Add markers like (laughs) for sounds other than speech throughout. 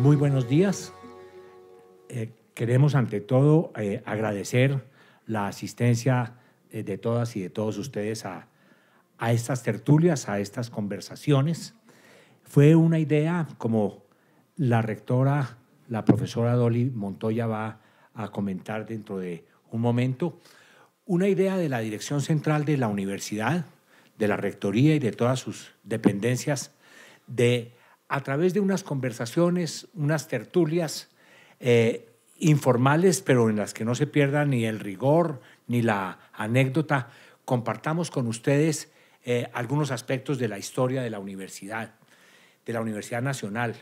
Muy buenos días. Eh, queremos ante todo eh, agradecer la asistencia eh, de todas y de todos ustedes a, a, estas tertulias, a estas conversaciones. Fue una idea, como la rectora, la profesora Dolly Montoya va a comentar dentro de un momento, una idea de la Dirección Central de la Universidad, de la Rectoría y de todas sus dependencias de a través de unas conversaciones, unas tertulias eh, informales, pero en las que no se pierda ni el rigor ni la anécdota, compartamos con ustedes eh, algunos aspectos de la historia de la universidad, de la Universidad Nacional.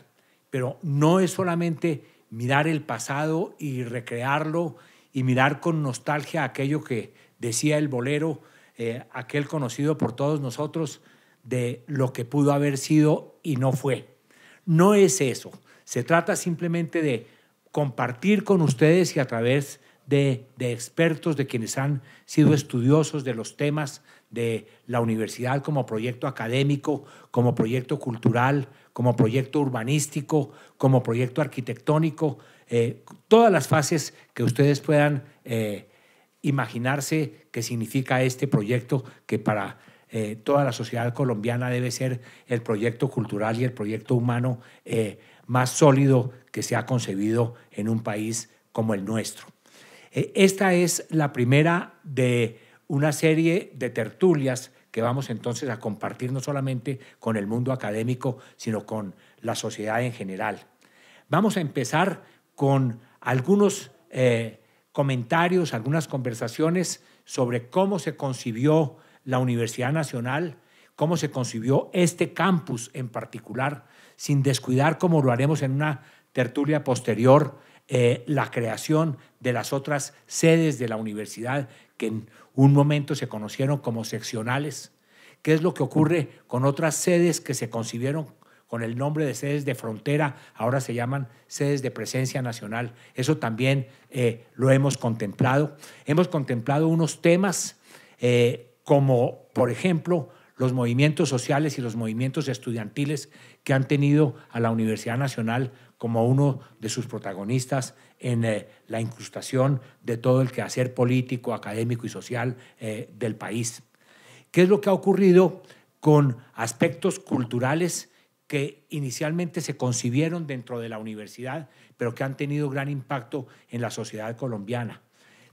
Pero no es solamente mirar el pasado y recrearlo y mirar con nostalgia aquello que decía el bolero, eh, aquel conocido por todos nosotros, de lo que pudo haber sido y no fue. No es eso. Se trata simplemente de compartir con ustedes y a través de, expertos, de quienes han sido estudiosos de los temas de la universidad como proyecto académico, como proyecto cultural, como proyecto urbanístico, como proyecto arquitectónico, eh, todas las fases que ustedes puedan eh, imaginarse que significa este proyecto que para eh, toda la sociedad colombiana debe ser el proyecto cultural y el proyecto humano eh, más sólido que se ha concebido en un país como el nuestro. Eh, esta es la primera de una serie de tertulias que vamos entonces a compartir no solamente con el mundo académico, sino con la sociedad en general. Vamos a empezar con algunos comentarios, algunas conversaciones sobre cómo se concibió la Universidad Nacional, cómo se concibió este campus en particular, sin descuidar, como lo haremos en una tertulia posterior, eh, la creación de las otras sedes de la universidad que en un momento se conocieron como seccionales. ¿Qué es lo que ocurre con otras sedes que se concibieron con el nombre de sedes de frontera, ahora se llaman sedes de presencia nacional. Eso también eh, lo hemos contemplado. Hemos contemplado unos temas eh, como por ejemplo los movimientos sociales y los movimientos estudiantiles que han tenido a la Universidad Nacional como uno de sus protagonistas en eh, la incrustación de todo el quehacer político, académico y social eh, del país. ¿Qué es lo que ha ocurrido con aspectos culturales que inicialmente se concibieron dentro de la universidad, pero que han tenido gran impacto en la sociedad colombiana?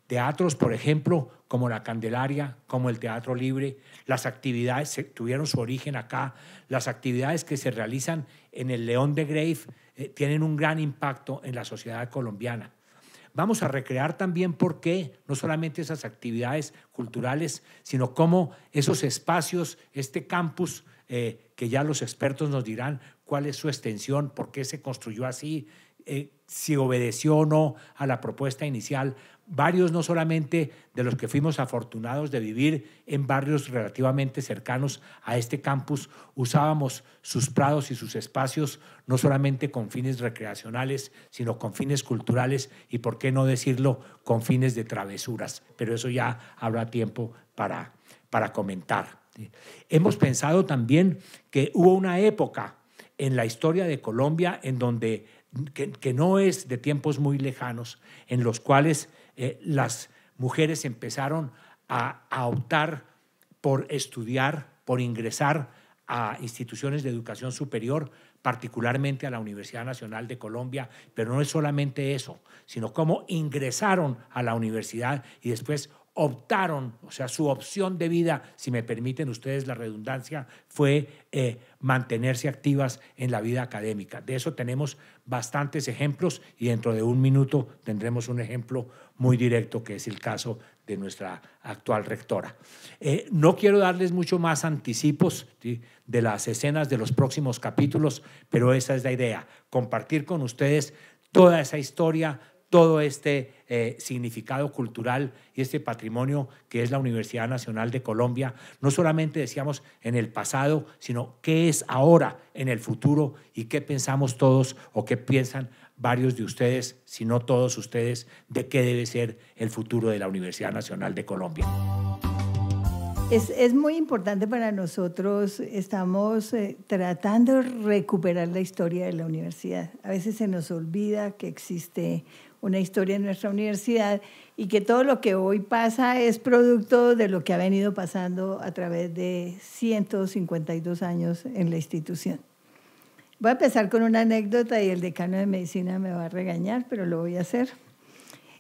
Teatros, por ejemplo, como la Candelaria, como el Teatro Libre, las actividades tuvieron su origen acá, las actividades que se realizan en el León de Grave eh, tienen un gran impacto en la sociedad colombiana. Vamos a recrear también por qué, no solamente esas actividades culturales, sino cómo esos espacios, este campus, eh, que ya los expertos nos dirán cuál es su extensión, por qué se construyó así, eh, si obedeció o no a la propuesta inicial. Varios, no solamente de los que fuimos afortunados de vivir en barrios relativamente cercanos a este campus, usábamos sus prados y sus espacios no solamente con fines recreacionales, sino con fines culturales y, por qué no decirlo, con fines de travesuras. Pero eso ya habrá tiempo para, para comentar. Hemos pensado también que hubo una época en la historia de Colombia en donde que, no es de tiempos muy lejanos, en los cuales eh, las mujeres empezaron a, a optar por estudiar, por ingresar a instituciones de educación superior, particularmente a la Universidad Nacional de Colombia, pero no es solamente eso, sino cómo ingresaron a la universidad y después optaron, o sea, su opción de vida, si me permiten ustedes la redundancia, fue eh, mantenerse activas en la vida académica. De eso tenemos bastantes ejemplos y dentro de un minuto tendremos un ejemplo muy directo que es el caso de nuestra actual rectora. Eh, no quiero darles mucho más anticipos de las escenas de los próximos capítulos, pero esa es la idea, compartir con ustedes toda esa historia, todo este eh, significado cultural y este patrimonio que es la Universidad Nacional de Colombia, no solamente decíamos en el pasado, sino qué es ahora, en el futuro y qué pensamos todos o qué piensan varios de ustedes, si no todos ustedes, de qué debe ser el futuro de la Universidad Nacional de Colombia. Es, muy importante para nosotros, estamos eh, tratando de recuperar la historia de la universidad. A veces se nos olvida que existe una historia en nuestra universidad y que todo lo que hoy pasa es producto de lo que ha venido pasando a través de 152 años en la institución. Voy a empezar con una anécdota y el decano de medicina me va a regañar, pero lo voy a hacer.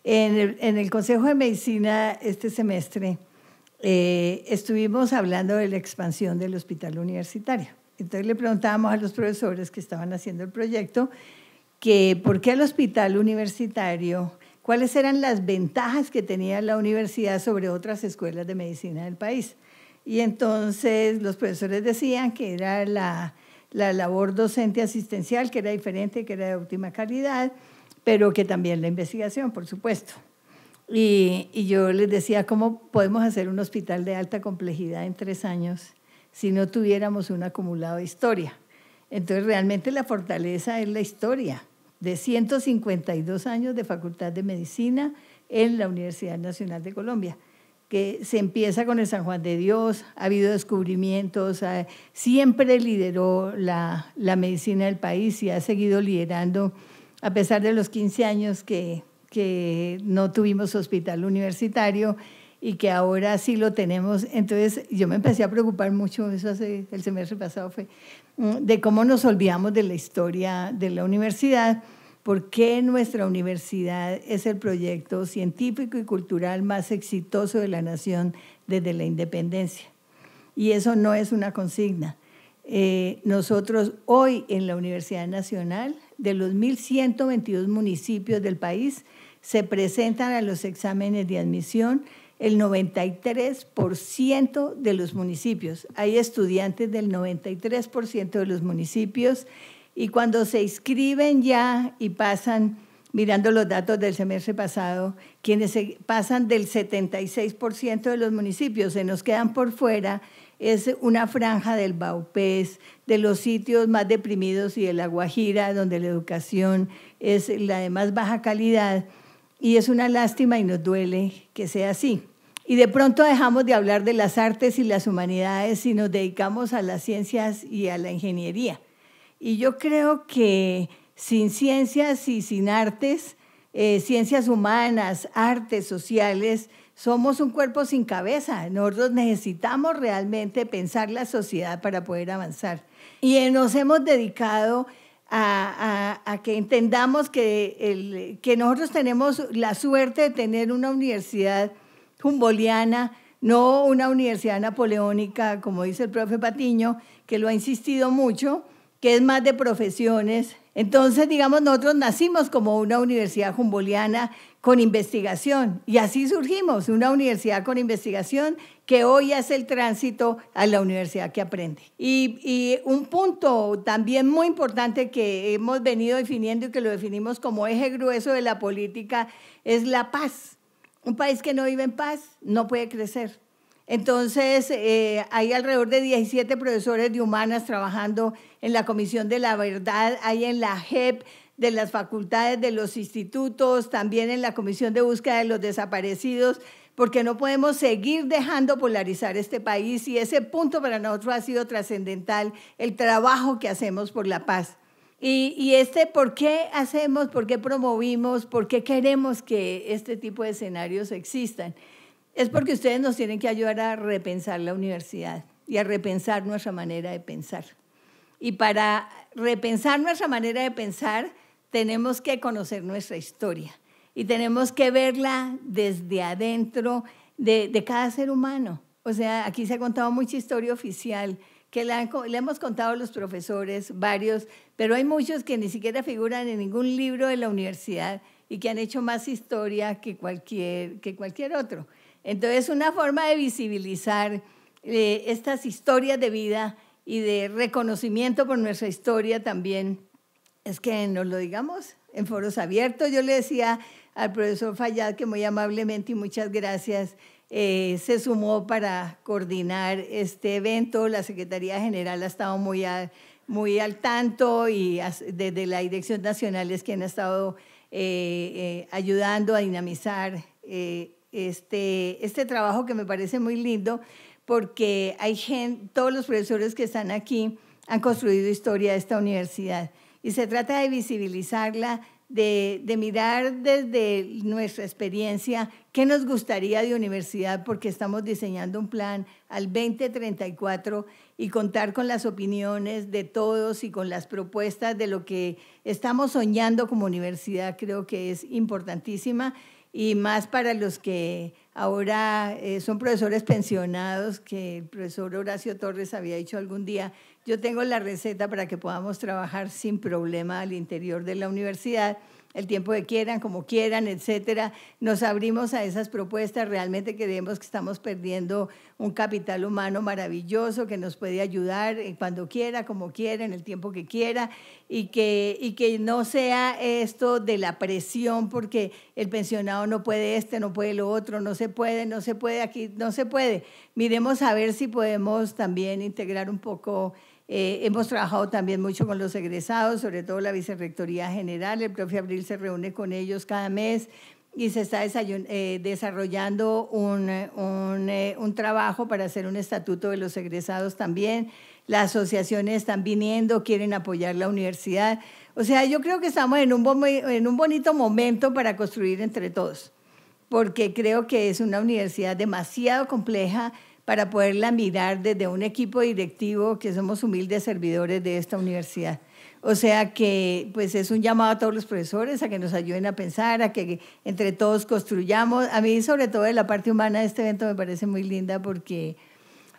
En el, Consejo de Medicina este semestre eh, estuvimos hablando de la expansión del hospital universitario. Entonces le preguntábamos a los profesores que estaban haciendo el proyecto que por qué el hospital universitario, cuáles eran las ventajas que tenía la universidad sobre otras escuelas de medicina del país. Y entonces los profesores decían que era la, labor docente asistencial, que era diferente, que era de óptima calidad, pero que también la investigación, por supuesto. Y, y, yo les decía, ¿cómo podemos hacer un hospital de alta complejidad en tres años si no tuviéramos un acumulado de historia? Entonces realmente la fortaleza es la historia de 152 años de Facultad de Medicina en la Universidad Nacional de Colombia, que se empieza con el San Juan de Dios, ha habido descubrimientos, siempre lideró la, medicina del país y ha seguido liderando a pesar de los 15 años que no tuvimos hospital universitario y que ahora sí lo tenemos. Entonces yo me empecé a preocupar mucho, eso hace el semestre pasado fue, mm, de cómo nos olvidamos de la historia de la universidad, por qué nuestra universidad es el proyecto científico y cultural más exitoso de la nación desde la independencia. Y eso no es una consigna. Eh, nosotros hoy en la Universidad Nacional, de los 1.122 municipios del país, se presentan a los exámenes de admisión el 93% de los municipios. Hay estudiantes del 93% de los municipios y cuando se inscriben ya y pasan, mirando los datos del semestre pasado, quienes pasan del 76% de los municipios, se nos quedan por fuera, es una franja del Baupés, de los sitios más deprimidos y de La Guajira, donde la educación es la de más baja calidad y es una lástima y nos duele que sea así. Y de pronto dejamos de hablar de las artes y las humanidades y nos dedicamos a las ciencias y a la ingeniería. Y yo creo que sin ciencias y sin artes, eh, ciencias humanas, artes sociales, somos un cuerpo sin cabeza. Nosotros necesitamos realmente pensar la sociedad para poder avanzar. Y nos hemos dedicado a, que entendamos que, que nosotros tenemos la suerte de tener una universidad jumboliana, no una universidad napoleónica, como dice el profe Patiño, que lo ha insistido mucho, que es más de profesiones. Entonces, digamos, nosotros nacimos como una universidad jumboliana con investigación. Y así surgimos, una universidad con investigación que hoy hace el tránsito a la universidad que aprende. Y, un punto también muy importante que hemos venido definiendo y que lo definimos como eje grueso de la política es la paz. Un país que no vive en paz no puede crecer. Entonces, eh, hay alrededor de 17 profesores de humanas trabajando en la Comisión de la Verdad, hay en la JEP, de las facultades de los institutos, también en la Comisión de Búsqueda de los Desaparecidos, porque no podemos seguir dejando polarizar este país y ese punto para nosotros ha sido trascendental, el trabajo que hacemos por la paz. Y, y, este, ¿por qué hacemos, por qué promovimos, por qué queremos que este tipo de escenarios existan? Es porque ustedes nos tienen que ayudar a repensar la universidad y a repensar nuestra manera de pensar. Y para repensar nuestra manera de pensar, tenemos que conocer nuestra historia y tenemos que verla desde adentro de, cada ser humano. O sea, aquí se ha contado mucha historia oficial que le, hemos contado a los profesores, varios, pero hay muchos que ni siquiera figuran en ningún libro de la universidad y que han hecho más historia que cualquier, que cualquier otro. Entonces, una forma de visibilizar eh, estas historias de vida y de reconocimiento por nuestra historia también es que nos lo digamos en foros abiertos. Yo le decía al profesor Fallad que muy amablemente y muchas gracias eh, se sumó para coordinar este evento. La Secretaría General ha estado muy, muy al tanto y desde la Dirección Nacional es quien ha estado eh, eh, ayudando a dinamizar este, este trabajo que me parece muy lindo porque hay gente, todos los profesores que están aquí han construido historia de esta universidad y se trata de visibilizarla, de, de, mirar desde nuestra experiencia qué nos gustaría de universidad, porque estamos diseñando un plan al 2034 y contar con las opiniones de todos y con las propuestas de lo que estamos soñando como universidad, creo que es importantísima y más para los que Ahora eh, son profesores pensionados que el profesor Horacio Torres había dicho algún día, yo tengo la receta para que podamos trabajar sin problema al interior de la universidad el tiempo que quieran, como quieran, etcétera. Nos abrimos a esas propuestas, realmente creemos que estamos perdiendo un capital humano maravilloso que nos puede ayudar eh, cuando quiera, como quiera, en el tiempo que quiera, y que, y que no sea esto de la presión, porque el pensionado no puede este, no puede lo otro, no se puede, no se puede aquí, no se puede. Miremos a ver si podemos también integrar un poco eh, hemos trabajado también mucho con los egresados, sobre todo la Vicerrectoría General. El profe Abril se reúne con ellos cada mes y se está eh, desarrollando un, eh, un, trabajo para hacer un estatuto de los egresados también. Las asociaciones están viniendo, quieren apoyar la universidad. O sea, yo creo que estamos en un, en un bonito momento para construir entre todos, porque creo que es una universidad demasiado compleja, para poderla mirar desde un equipo directivo que somos humildes servidores de esta universidad. O sea que pues es un llamado a todos los profesores a que nos ayuden a pensar, a que entre todos construyamos. A mí sobre todo de la parte humana de este evento me parece muy linda porque,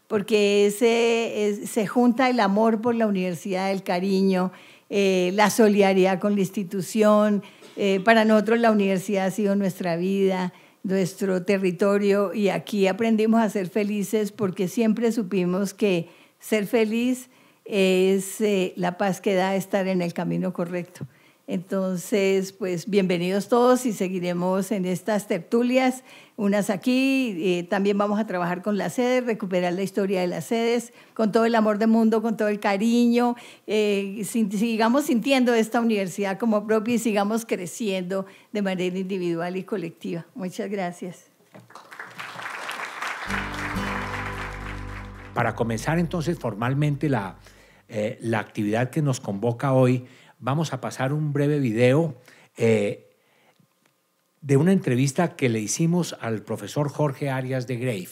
porque se junta el amor por la universidad, el cariño, eh, la solidaridad con la institución. Eh, para nosotros la universidad ha sido nuestra vida nuestro territorio y aquí aprendimos a ser felices porque siempre supimos que ser feliz es eh, la paz que da estar en el camino correcto. Entonces, pues bienvenidos todos y seguiremos en estas tertulias unas aquí. Eh, también vamos a trabajar con las sedes, recuperar la historia de las sedes, con todo el amor del mundo, con todo el cariño. Eh, sigamos sintiendo esta universidad como propia y sigamos creciendo de manera individual y colectiva. Muchas gracias. Para comenzar entonces formalmente la, eh, actividad que nos convoca hoy, vamos a pasar un breve video de una entrevista que le hicimos al profesor Jorge Arias de Grave.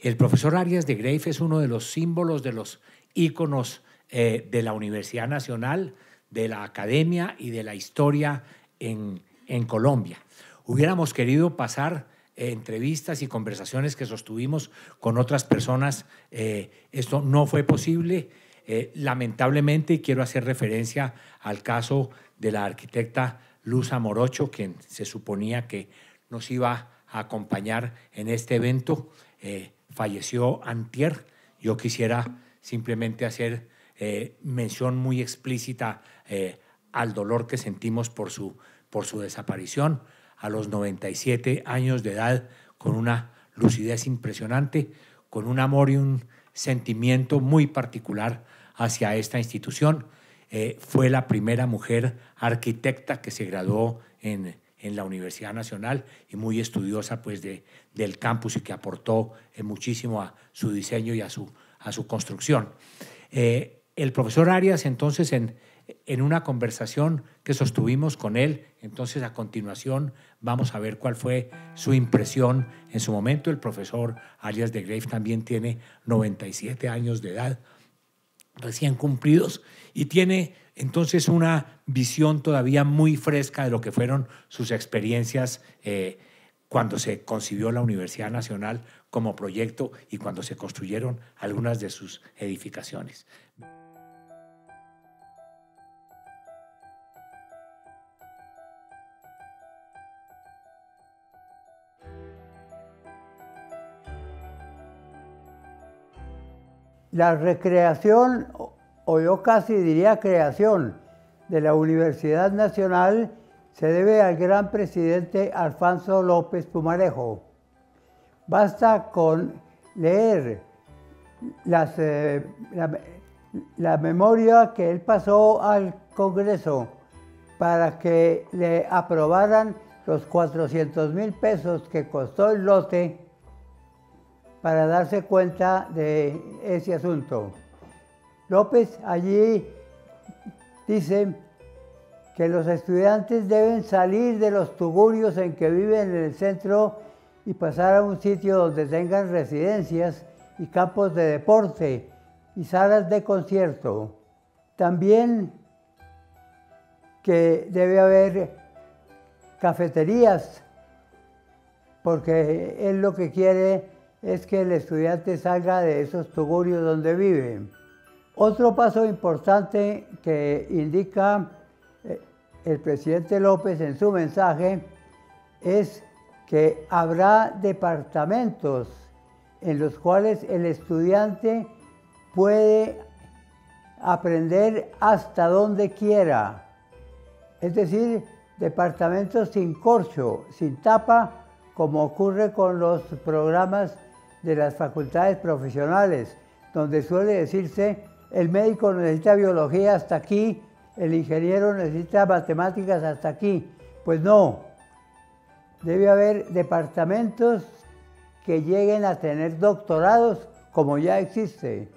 El profesor Arias de Grave es uno de los símbolos de los íconos eh, de la Universidad Nacional, de la academia y de la historia en, Colombia. Hubiéramos querido pasar eh, entrevistas y conversaciones que sostuvimos con otras personas. Eh, esto no fue posible. lamentablemente, quiero hacer referencia al caso de la arquitecta Luz Amorocho, quien se suponía que nos iba a acompañar en este evento. Eh, falleció Antier. Yo quisiera simplemente hacer eh, mención muy explícita eh, al dolor que sentimos por su, por su desaparición a los 97 años de edad, con una lucidez impresionante, con un amor y un sentimiento muy particular hacia esta institución. Eh, fue la primera mujer arquitecta que se graduó en, la Universidad Nacional y muy estudiosa pues de, del campus y que aportó eh, muchísimo a su diseño y a su, a su construcción. Eh, el profesor Arias entonces en, en una conversación que sostuvimos con él, entonces a continuación vamos a ver cuál fue su impresión en su momento. El profesor Arias de Grave también tiene 97 años de edad, recién cumplidos y tiene entonces una visión todavía muy fresca de lo que fueron sus experiencias eh, cuando se concibió la Universidad Nacional como proyecto y cuando se construyeron algunas de sus edificaciones. La recreación, o yo casi diría creación, de la Universidad Nacional se debe al gran presidente Alfonso López Pumarejo. Basta con leer eh, la, la memoria que él pasó al Congreso para que le aprobaran los 400 mil pesos que costó el lote para darse cuenta de ese asunto. López allí dice que los estudiantes deben salir de los tugurios en que viven en el centro y pasar a un sitio donde tengan residencias y campos de deporte y salas de concierto. También que debe haber cafeterías, porque es lo que quiere es que el estudiante salga de esos tugurios donde vive. Otro paso importante que indica eh, el presidente López en su mensaje es que habrá departamentos en los cuales el estudiante puede aprender hasta donde quiera. Es decir, departamentos sin corcho, sin tapa, como ocurre con los programas de las facultades profesionales, donde suele decirse, el médico necesita biología hasta aquí, el ingeniero necesita matemáticas hasta aquí. Pues no, debe haber departamentos que lleguen a tener doctorados como ya existe.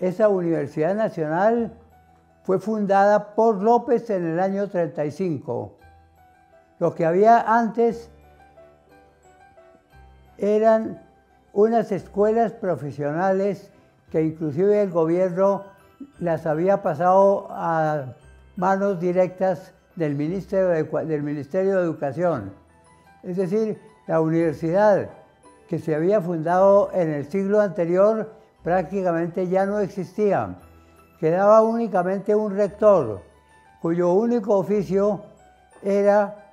Esa Universidad Nacional fue fundada por López en el año 35. Lo que había antes eran unas escuelas profesionales que inclusive el gobierno las había pasado a manos directas del Ministerio de, del Ministerio de Educación. Es decir, la universidad que se había fundado en el siglo anterior prácticamente ya no existía. Quedaba únicamente un rector cuyo único oficio era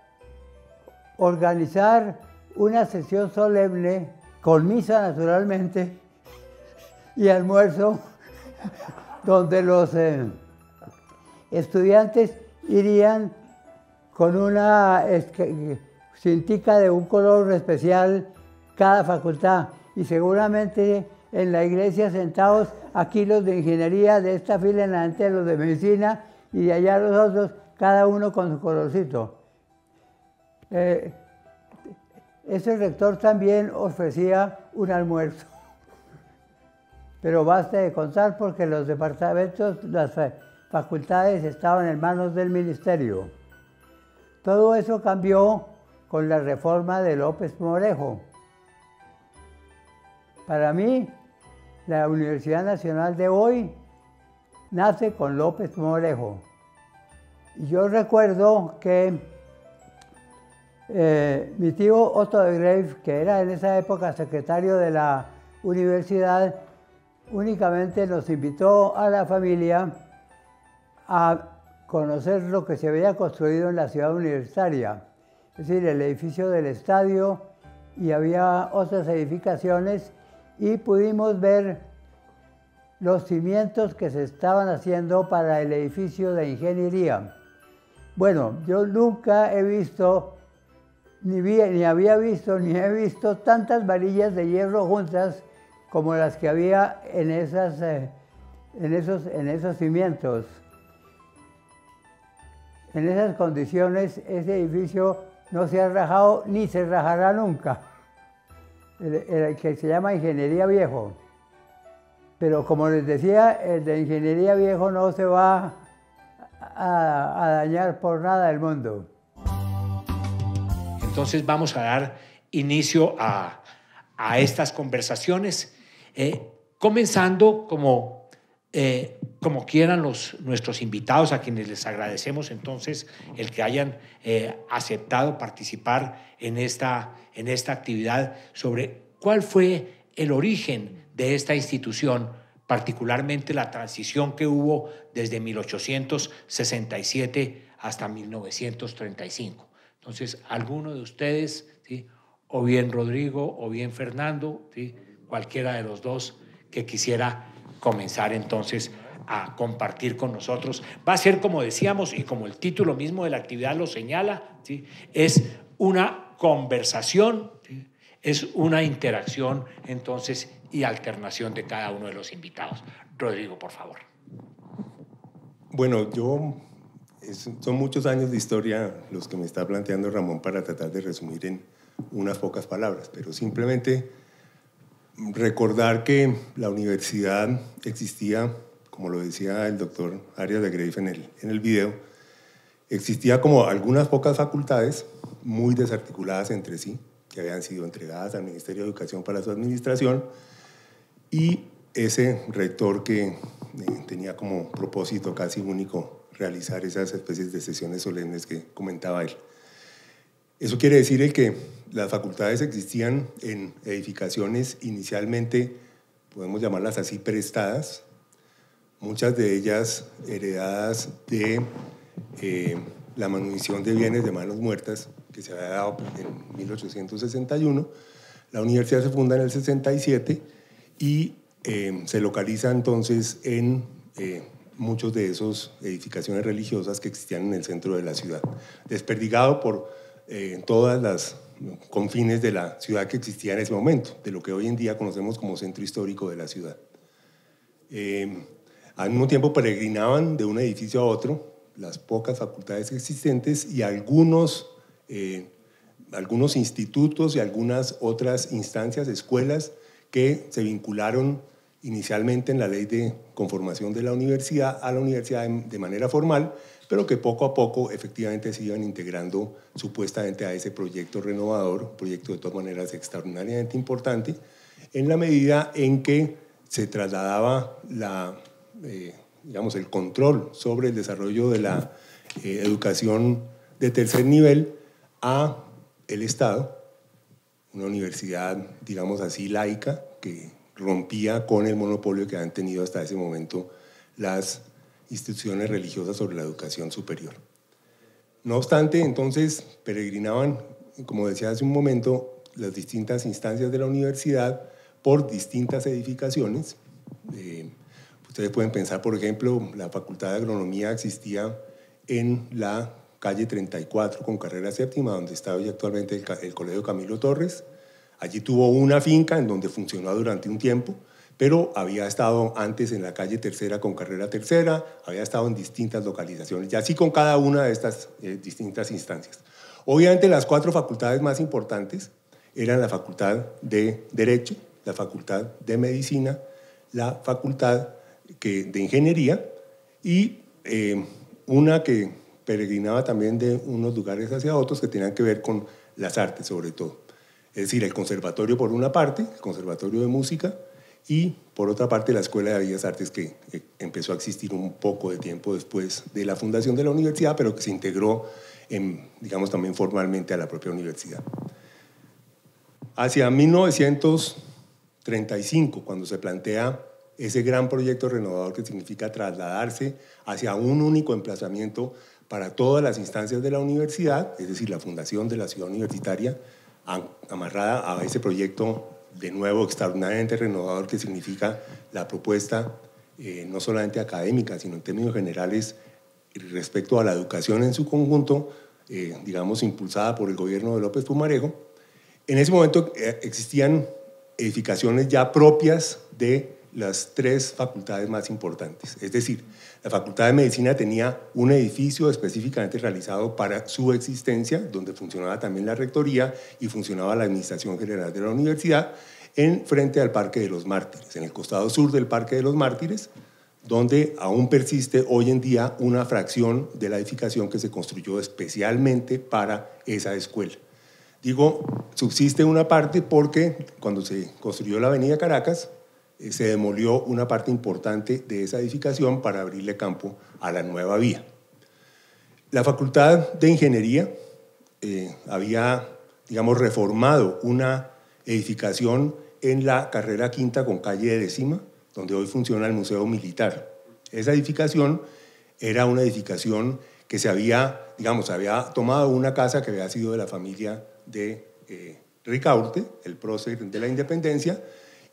organizar una sesión solemne con misa naturalmente y almuerzo, donde los eh, estudiantes irían con una este, cintica de un color especial cada facultad y seguramente en la iglesia sentados aquí los de ingeniería, de esta fila en adelante los de medicina y de allá los otros, cada uno con su colorcito. Eh, ese rector también ofrecía un almuerzo. Pero basta de contar porque los departamentos, las facultades estaban en manos del ministerio. Todo eso cambió con la reforma de López Morejo. Para mí, la Universidad Nacional de hoy nace con López Morejo. Y yo recuerdo que eh, mi tío Otto de Grave, que era en esa época secretario de la universidad, únicamente nos invitó a la familia a conocer lo que se había construido en la ciudad universitaria, es decir, el edificio del estadio y había otras edificaciones y pudimos ver los cimientos que se estaban haciendo para el edificio de ingeniería. Bueno, yo nunca he visto ni, había visto ni he visto tantas varillas de hierro juntas como las que había en, eh, esos, cimientos. En esas condiciones ese edificio no se ha rajado ni se rajará nunca, el, que se llama Ingeniería Viejo. Pero como les decía, el de Ingeniería Viejo no se va a, a dañar por nada el mundo. Entonces vamos a dar inicio a, estas conversaciones, eh, comenzando como, eh, como quieran los, nuestros invitados, a quienes les agradecemos entonces el que hayan eh, aceptado participar en esta, en esta actividad sobre cuál fue el origen de esta institución, particularmente la transición que hubo desde 1867 hasta 1935. Entonces, alguno de ustedes, ¿sí? o bien Rodrigo, o bien Fernando, ¿sí? cualquiera de los dos que quisiera comenzar entonces a compartir con nosotros. Va a ser, como decíamos, y como el título mismo de la actividad lo señala, ¿sí? es una conversación, es una interacción entonces y alternación de cada uno de los invitados. Rodrigo, por favor. Bueno, yo son muchos años de historia los que me está planteando Ramón para tratar de resumir en unas pocas palabras, pero simplemente recordar que la universidad existía, como lo decía el doctor Arias de Greif en en el video, existía como algunas pocas facultades muy desarticuladas entre sí, que habían sido entregadas al Ministerio de Educación para su administración, y ese rector que eh, tenía como propósito casi único realizar esas especies de sesiones solemnes que comentaba él. Eso quiere decir que las facultades existían en edificaciones inicialmente, podemos llamarlas así, prestadas, muchas de ellas heredadas de eh, la manutención de bienes de manos muertas que se había dado en 1861. La universidad se funda en el 67 y eh, se localiza entonces en eh, muchos de esos edificaciones religiosas que existían en el centro de la ciudad, desperdigado por eh, todas las confines de la ciudad que existía en ese momento, de lo que hoy en día conocemos como centro histórico de la ciudad. Eh, al mismo tiempo peregrinaban de un edificio a otro las pocas facultades existentes y algunos, eh, algunos institutos y algunas otras instancias, escuelas que se vincularon inicialmente en la ley de conformación de la universidad a la universidad de manera formal, pero que poco a poco efectivamente se iban integrando supuestamente a ese proyecto renovador, proyecto de todas maneras extraordinariamente importante, en la medida en que se trasladaba la, eh, digamos, el control sobre el desarrollo de la eh, educación de tercer nivel a el Estado, una universidad, digamos así, laica, que rompía con el monopolio que han tenido hasta ese momento las instituciones religiosas sobre la educación superior. No obstante, entonces peregrinaban, como decía hace un momento, las distintas instancias de la universidad por distintas edificaciones. Eh, ustedes pueden pensar, por ejemplo, la Facultad de Agronomía existía en la calle 34 con carrera séptima, donde está hoy actualmente el Colegio Camilo Torres. Allí tuvo una finca en donde funcionó durante un tiempo, pero había estado antes en la calle Tercera con Carrera Tercera, había estado en distintas localizaciones, y así con cada una de estas eh, distintas instancias. Obviamente las cuatro facultades más importantes eran la Facultad de Derecho, la Facultad de Medicina, la Facultad de Ingeniería y eh, una que peregrinaba también de unos lugares hacia otros que tenían que ver con las artes sobre todo. Es decir, el conservatorio por una parte, el conservatorio de música, y por otra parte la Escuela de Bellas Artes que empezó a existir un poco de tiempo después de la fundación de la universidad, pero que se integró, digamos, también formalmente a la propia universidad. Hacia 1935, cuando se plantea ese gran proyecto renovador que significa trasladarse hacia un único emplazamiento para todas las instancias de la universidad, es decir, la fundación de la ciudad universitaria, amarrada a ese proyecto de nuevo extraordinariamente renovador que significa la propuesta eh, no solamente académica, sino en términos generales respecto a la educación en su conjunto, eh, digamos, impulsada por el gobierno de López Pumarejo. En ese momento eh, existían edificaciones ya propias de las tres facultades más importantes. Es decir, la Facultad de Medicina tenía un edificio específicamente realizado para su existencia, donde funcionaba también la rectoría y funcionaba la Administración General de la Universidad, en frente al Parque de los Mártires, en el costado sur del Parque de los Mártires, donde aún persiste hoy en día una fracción de la edificación que se construyó especialmente para esa escuela. Digo, subsiste una parte porque cuando se construyó la Avenida Caracas, eh, se demolió una parte importante de esa edificación para abrirle campo a la nueva vía. La Facultad de Ingeniería eh, había, digamos, reformado una edificación en la carrera quinta con calle Decima, donde hoy funciona el Museo Militar. Esa edificación era una edificación que se había, digamos, había tomado una casa que había sido de la familia de eh, Ricaurte, el prócer de la independencia,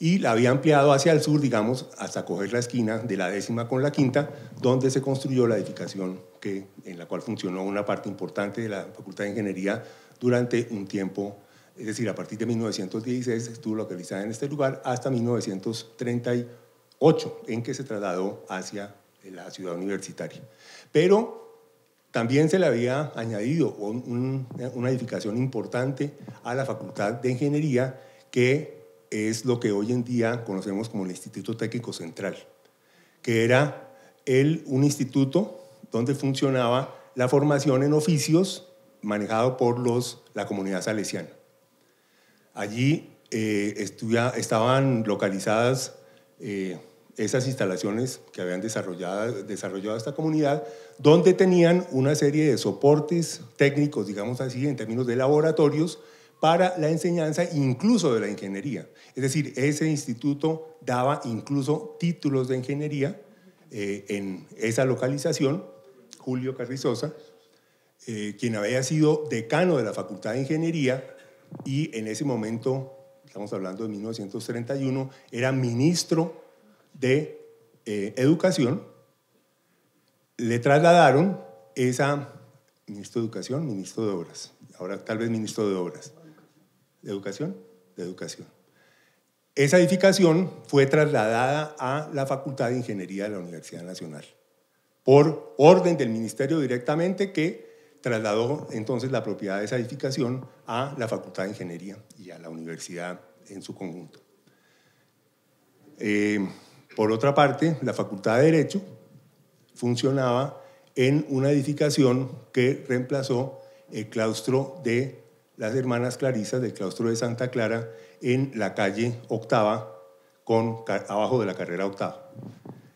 y la había ampliado hacia el sur, digamos, hasta coger la esquina de la décima con la quinta, donde se construyó la edificación que, en la cual funcionó una parte importante de la Facultad de Ingeniería durante un tiempo, es decir, a partir de 1916 estuvo localizada en este lugar hasta 1938, en que se trasladó hacia la ciudad universitaria. Pero también se le había añadido una edificación importante a la Facultad de Ingeniería que es lo que hoy en día conocemos como el Instituto Técnico Central, que era un instituto donde funcionaba la formación en oficios manejado por la comunidad salesiana. Allí eh, estaban localizadas eh, esas instalaciones que habían desarrollado, desarrollado esta comunidad, donde tenían una serie de soportes técnicos, digamos así, en términos de laboratorios, para la enseñanza incluso de la ingeniería. Es decir, ese instituto daba incluso títulos de ingeniería eh, en esa localización, Julio Carrizosa, eh, quien había sido decano de la Facultad de Ingeniería y en ese momento, estamos hablando de 1931, era ministro de eh, Educación. Le trasladaron esa ministro de Educación, ministro de Obras, ahora tal vez ministro de Obras de educación, de educación. Esa edificación fue trasladada a la Facultad de Ingeniería de la Universidad Nacional, por orden del Ministerio directamente que trasladó entonces la propiedad de esa edificación a la Facultad de Ingeniería y a la universidad en su conjunto. Eh, por otra parte, la Facultad de Derecho funcionaba en una edificación que reemplazó el claustro de las hermanas Clarisas del claustro de Santa Clara en la calle Octava, con, abajo de la carrera Octava.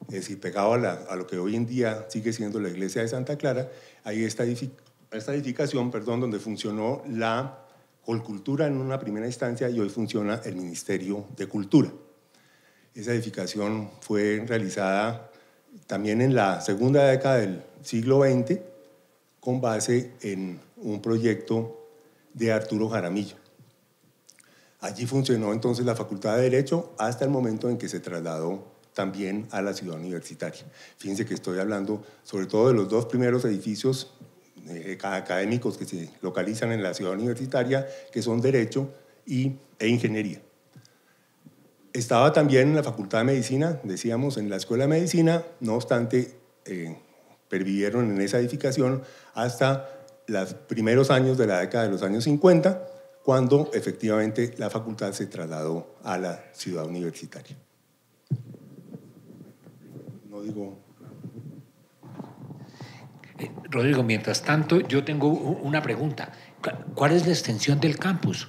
Es decir, pegado a, lo que hoy en día sigue siendo la iglesia de Santa Clara, hay esta, esta edificación perdón, donde funcionó la Colcultura en una primera instancia y hoy funciona el Ministerio de Cultura. Esa edificación fue realizada también en la segunda década del siglo XX con base en un proyecto de Arturo Jaramillo. Allí funcionó entonces la Facultad de Derecho hasta el momento en que se trasladó también a la ciudad universitaria. Fíjense que estoy hablando sobre todo de los dos primeros edificios eh, académicos que se localizan en la ciudad universitaria, que son Derecho y, e Ingeniería. Estaba también en la Facultad de Medicina, decíamos, en la Escuela de Medicina, no obstante, eh, pervivieron en esa edificación hasta los primeros años de la década de los años 50, cuando efectivamente la facultad se trasladó a la ciudad universitaria. No digo. Eh, Rodrigo, mientras tanto, yo tengo una pregunta. ¿Cuál es la extensión del campus?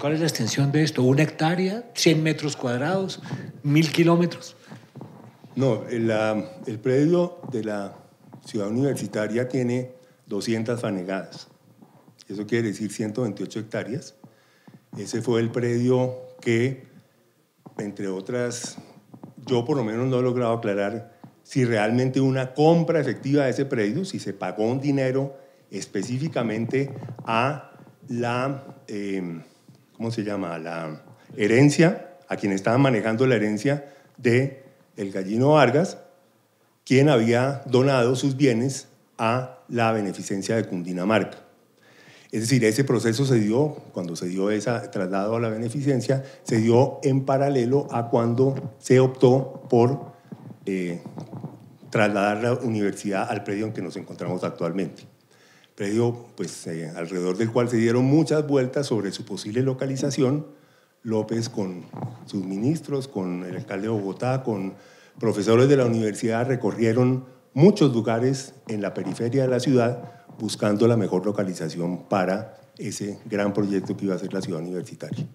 ¿Cuál es la extensión de esto? ¿Una hectárea? ¿100 metros cuadrados? ¿Mil kilómetros? No, el, eh, el predio de la ciudad universitaria tiene 200 fanegadas. Eso quiere decir 128 hectáreas. Ese fue el predio que, entre otras, yo por lo menos no he logrado aclarar si realmente una compra efectiva de ese predio, si se pagó un dinero específicamente a la, em, ¿cómo se llama?, la herencia, a quien estaba manejando la herencia de el gallino Vargas, quien había donado sus bienes a la beneficencia de Cundinamarca. Es decir, ese proceso se dio, cuando se dio ese traslado a la beneficencia, se dio en paralelo a cuando se optó por eh, trasladar la universidad al predio en que nos encontramos actualmente. Predio pues, eh, alrededor del cual se dieron muchas vueltas sobre su posible localización, López con sus ministros, con el alcalde de Bogotá, con profesores de la universidad, recorrieron muchos lugares en la periferia de la ciudad buscando la mejor localización para ese gran proyecto que iba a ser la ciudad universitaria.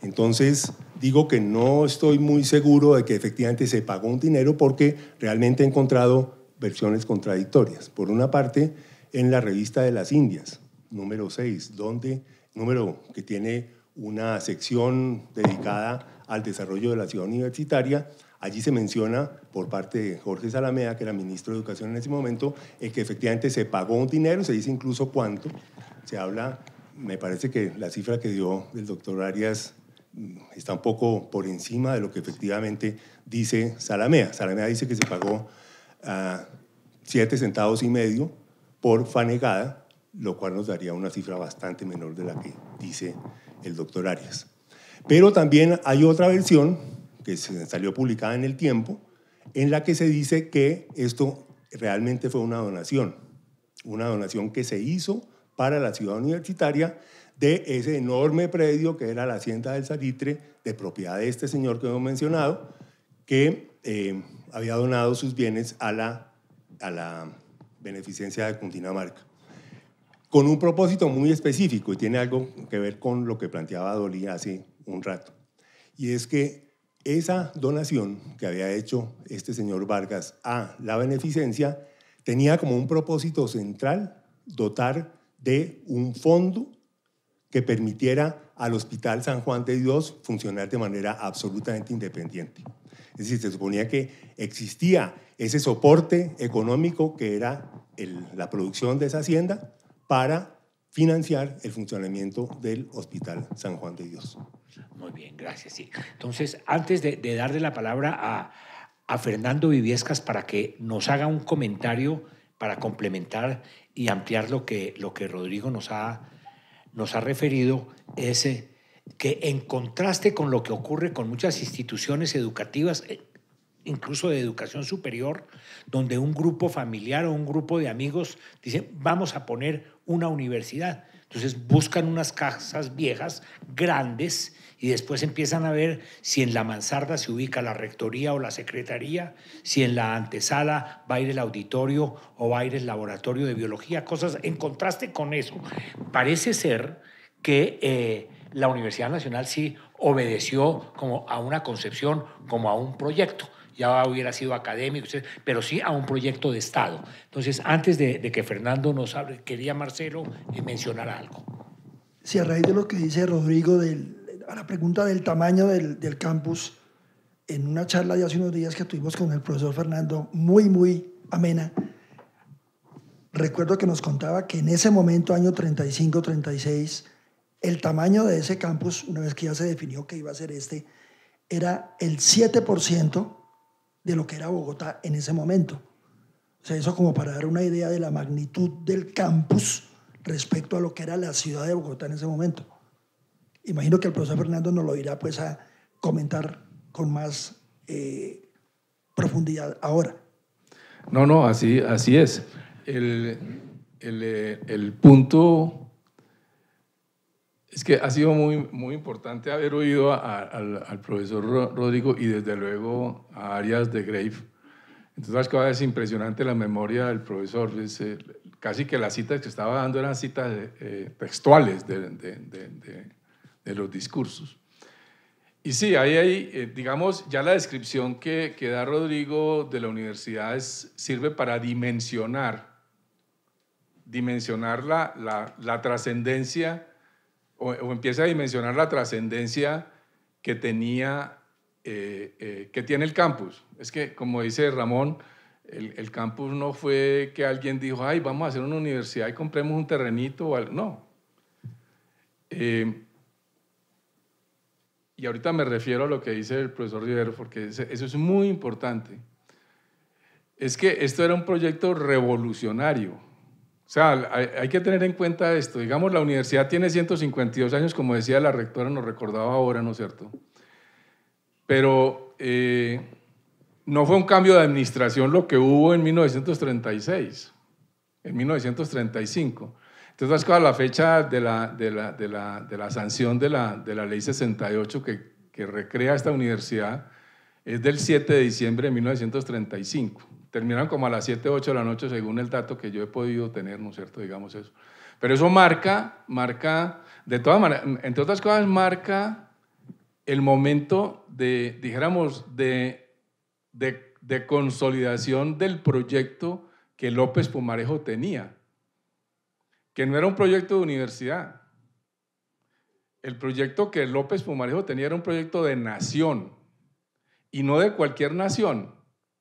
Entonces, digo que no estoy muy seguro de que efectivamente se pagó un dinero porque realmente he encontrado versiones contradictorias. Por una parte, en la revista de las Indias, número 6, donde, número que tiene una sección dedicada al desarrollo de la ciudad universitaria, Allí se menciona por parte de Jorge Salamea, que era ministro de Educación en ese momento, eh, que efectivamente se pagó un dinero, se dice incluso cuánto. Se habla, me parece que la cifra que dio el doctor Arias mm, está un poco por encima de lo que efectivamente dice Salamea. Salamea dice que se pagó 7 ah, centavos y medio por fanegada, lo cual nos daría una cifra bastante menor de la que dice el doctor Arias. Pero también hay otra versión que salió publicada en el tiempo, en la que se dice que esto realmente fue una donación, una donación que se hizo para la ciudad universitaria de ese enorme predio que era la hacienda del Salitre, de propiedad de este señor que hemos mencionado, que eh, había donado sus bienes a la, a la beneficencia de Cundinamarca, con un propósito muy específico y tiene algo que ver con lo que planteaba Dolí hace un rato, y es que esa donación que había hecho este señor Vargas a la beneficencia tenía como un propósito central dotar de un fondo que permitiera al Hospital San Juan de Dios funcionar de manera absolutamente independiente. Es decir, se suponía que existía ese soporte económico que era la producción de esa hacienda para financiar el funcionamiento del Hospital San Juan de Dios. Muy bien, gracias. Entonces, antes de, darle la palabra a, Fernando Viviescas para que nos haga un comentario para complementar y ampliar lo que, lo que Rodrigo nos ha, referido, es eh, que en contraste con lo que ocurre con muchas instituciones educativas, eh, incluso de educación superior, donde un grupo familiar o un grupo de amigos dicen, vamos a poner una universidad. Entonces buscan unas casas viejas, grandes, y después empiezan a ver si en la mansarda se ubica la rectoría o la secretaría, si en la antesala va a ir el auditorio o va a ir el laboratorio de biología, cosas en contraste con eso. Parece ser que eh, la Universidad Nacional sí obedeció como a una concepción, como a un proyecto ya hubiera sido académico, pero sí a un proyecto de Estado. Entonces, antes de, que Fernando nos hable, quería Marcelo eh, mencionar algo. Sí, a raíz de lo que dice Rodrigo, del, a la pregunta del tamaño del, del campus, en una charla de hace unos días que tuvimos con el profesor Fernando, muy, muy amena, recuerdo que nos contaba que en ese momento, año 35, 36, el tamaño de ese campus, una vez que ya se definió que iba a ser este, era el 7% de lo que era Bogotá en ese momento. O sea, eso como para dar una idea de la magnitud del campus respecto a lo que era la ciudad de Bogotá en ese momento. Imagino que el profesor Fernando nos lo irá pues a comentar con más eh, profundidad ahora. No, no, así, así es. El, el, eh, el punto es que ha sido muy, muy importante haber oído al, profesor Rodrigo y desde luego a Arias de Grave. Entonces, es impresionante la memoria del profesor. Eh, casi que las citas que estaba dando eran citas eh, textuales de, los discursos. Y sí, ahí hay, eh, digamos, ya la descripción que, da Rodrigo de la universidad sirve para dimensionar, dimensionar la, la trascendencia o, empieza a dimensionar la trascendencia que tenía, eh, eh, que tiene el campus. Es que, como dice Ramón, el, campus no fue que alguien dijo, ay, vamos a hacer una universidad y compremos un terrenito o algo. No. Eh, y ahorita me refiero a lo que dice el profesor Rivero, porque eso es muy importante. Es que esto era un proyecto revolucionario o sea, hay, que tener en cuenta esto. Digamos, la universidad tiene 152 años, como decía la rectora, nos recordaba ahora, ¿no es cierto? Pero eh, no fue un cambio de administración lo que hubo en 1936, en 1935. Entonces, la fecha de la, sanción de la, ley 68 que, que recrea esta universidad es del 7 de diciembre de 1935 terminan como a las 7, 8 de la noche, según el dato que yo he podido tener, ¿no es cierto? Digamos eso. Pero eso marca, marca, de todas entre otras cosas, marca el momento de, dijéramos, de, de, de consolidación del proyecto que López Pumarejo tenía, que no era un proyecto de universidad. El proyecto que López Pumarejo tenía era un proyecto de nación, y no de cualquier nación,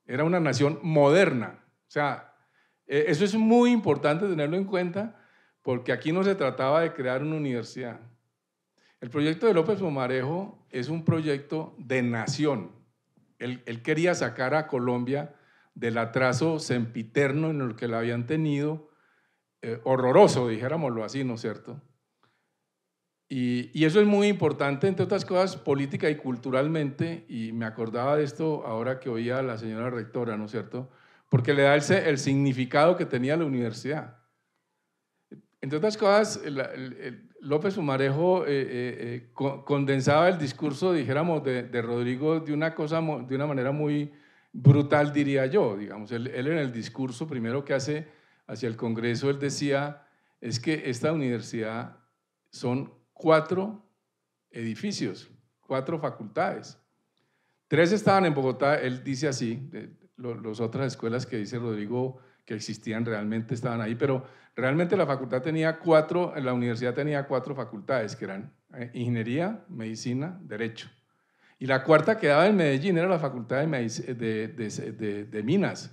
era una nación moderna. O sea, eh, eso es muy importante tenerlo en cuenta porque aquí no se trataba de crear una universidad. El proyecto de López Pomarejo es un proyecto de nación. Él, quería sacar a Colombia del atraso sempiterno en el que la habían tenido, eh, horroroso, dijéramoslo así, ¿no es cierto? Y, eso es muy importante, entre otras cosas, política y culturalmente, y me acordaba de esto ahora que oía a la señora rectora, ¿no es cierto? Porque le da el, significado que tenía la universidad. Entre otras cosas, López Humarejo eh, eh, eh, condensaba el discurso, dijéramos, de, de, Rodrigo de una, cosa, de una manera muy brutal, diría yo. Digamos, él en el discurso primero que hace hacia el Congreso, él decía, es que esta universidad son cuatro edificios, cuatro facultades. Tres estaban en Bogotá, él dice así, las otras escuelas que dice Rodrigo que existían realmente estaban ahí, pero realmente la facultad tenía cuatro, la universidad tenía cuatro facultades, que eran eh, ingeniería, medicina, derecho. Y la cuarta que daba en Medellín, era la facultad de, de, minas,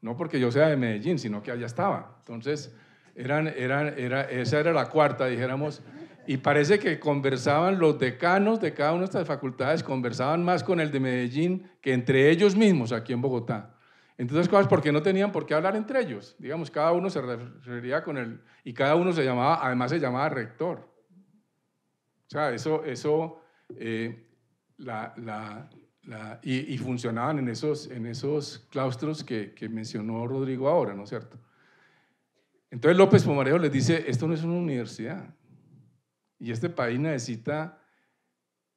no porque yo sea de Medellín, sino que allá estaba. Entonces, eran, eran, era, esa era la cuarta, dijéramos, y parece que conversaban los decanos de cada una de estas facultades, conversaban más con el de Medellín que entre ellos mismos aquí en Bogotá. Entonces, ¿por qué no tenían por qué hablar entre ellos. Digamos, cada uno se refería con él Y cada uno se llamaba, además se llamaba rector. O sea, eso... eso eh, y, funcionaban en esos, en esos claustros que, que mencionó Rodrigo ahora, ¿no es cierto? Entonces López Pomareo les dice, esto no es una universidad, y este país necesita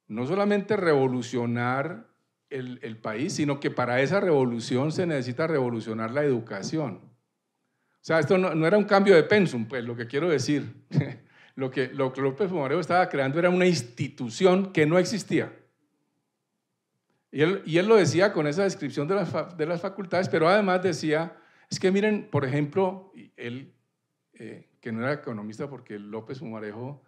no solamente revolucionar el, país, sino que para esa revolución se necesita revolucionar la educación. O sea, esto no, era un cambio de pensum, pues lo que quiero decir. (laughs) lo, que, López Fumarejo estaba creando era una institución que no existía. Y él, y él, lo decía con esa descripción de las, facultades, pero además decía, es que miren, por ejemplo, él, eh, que no era economista porque López Fumarejo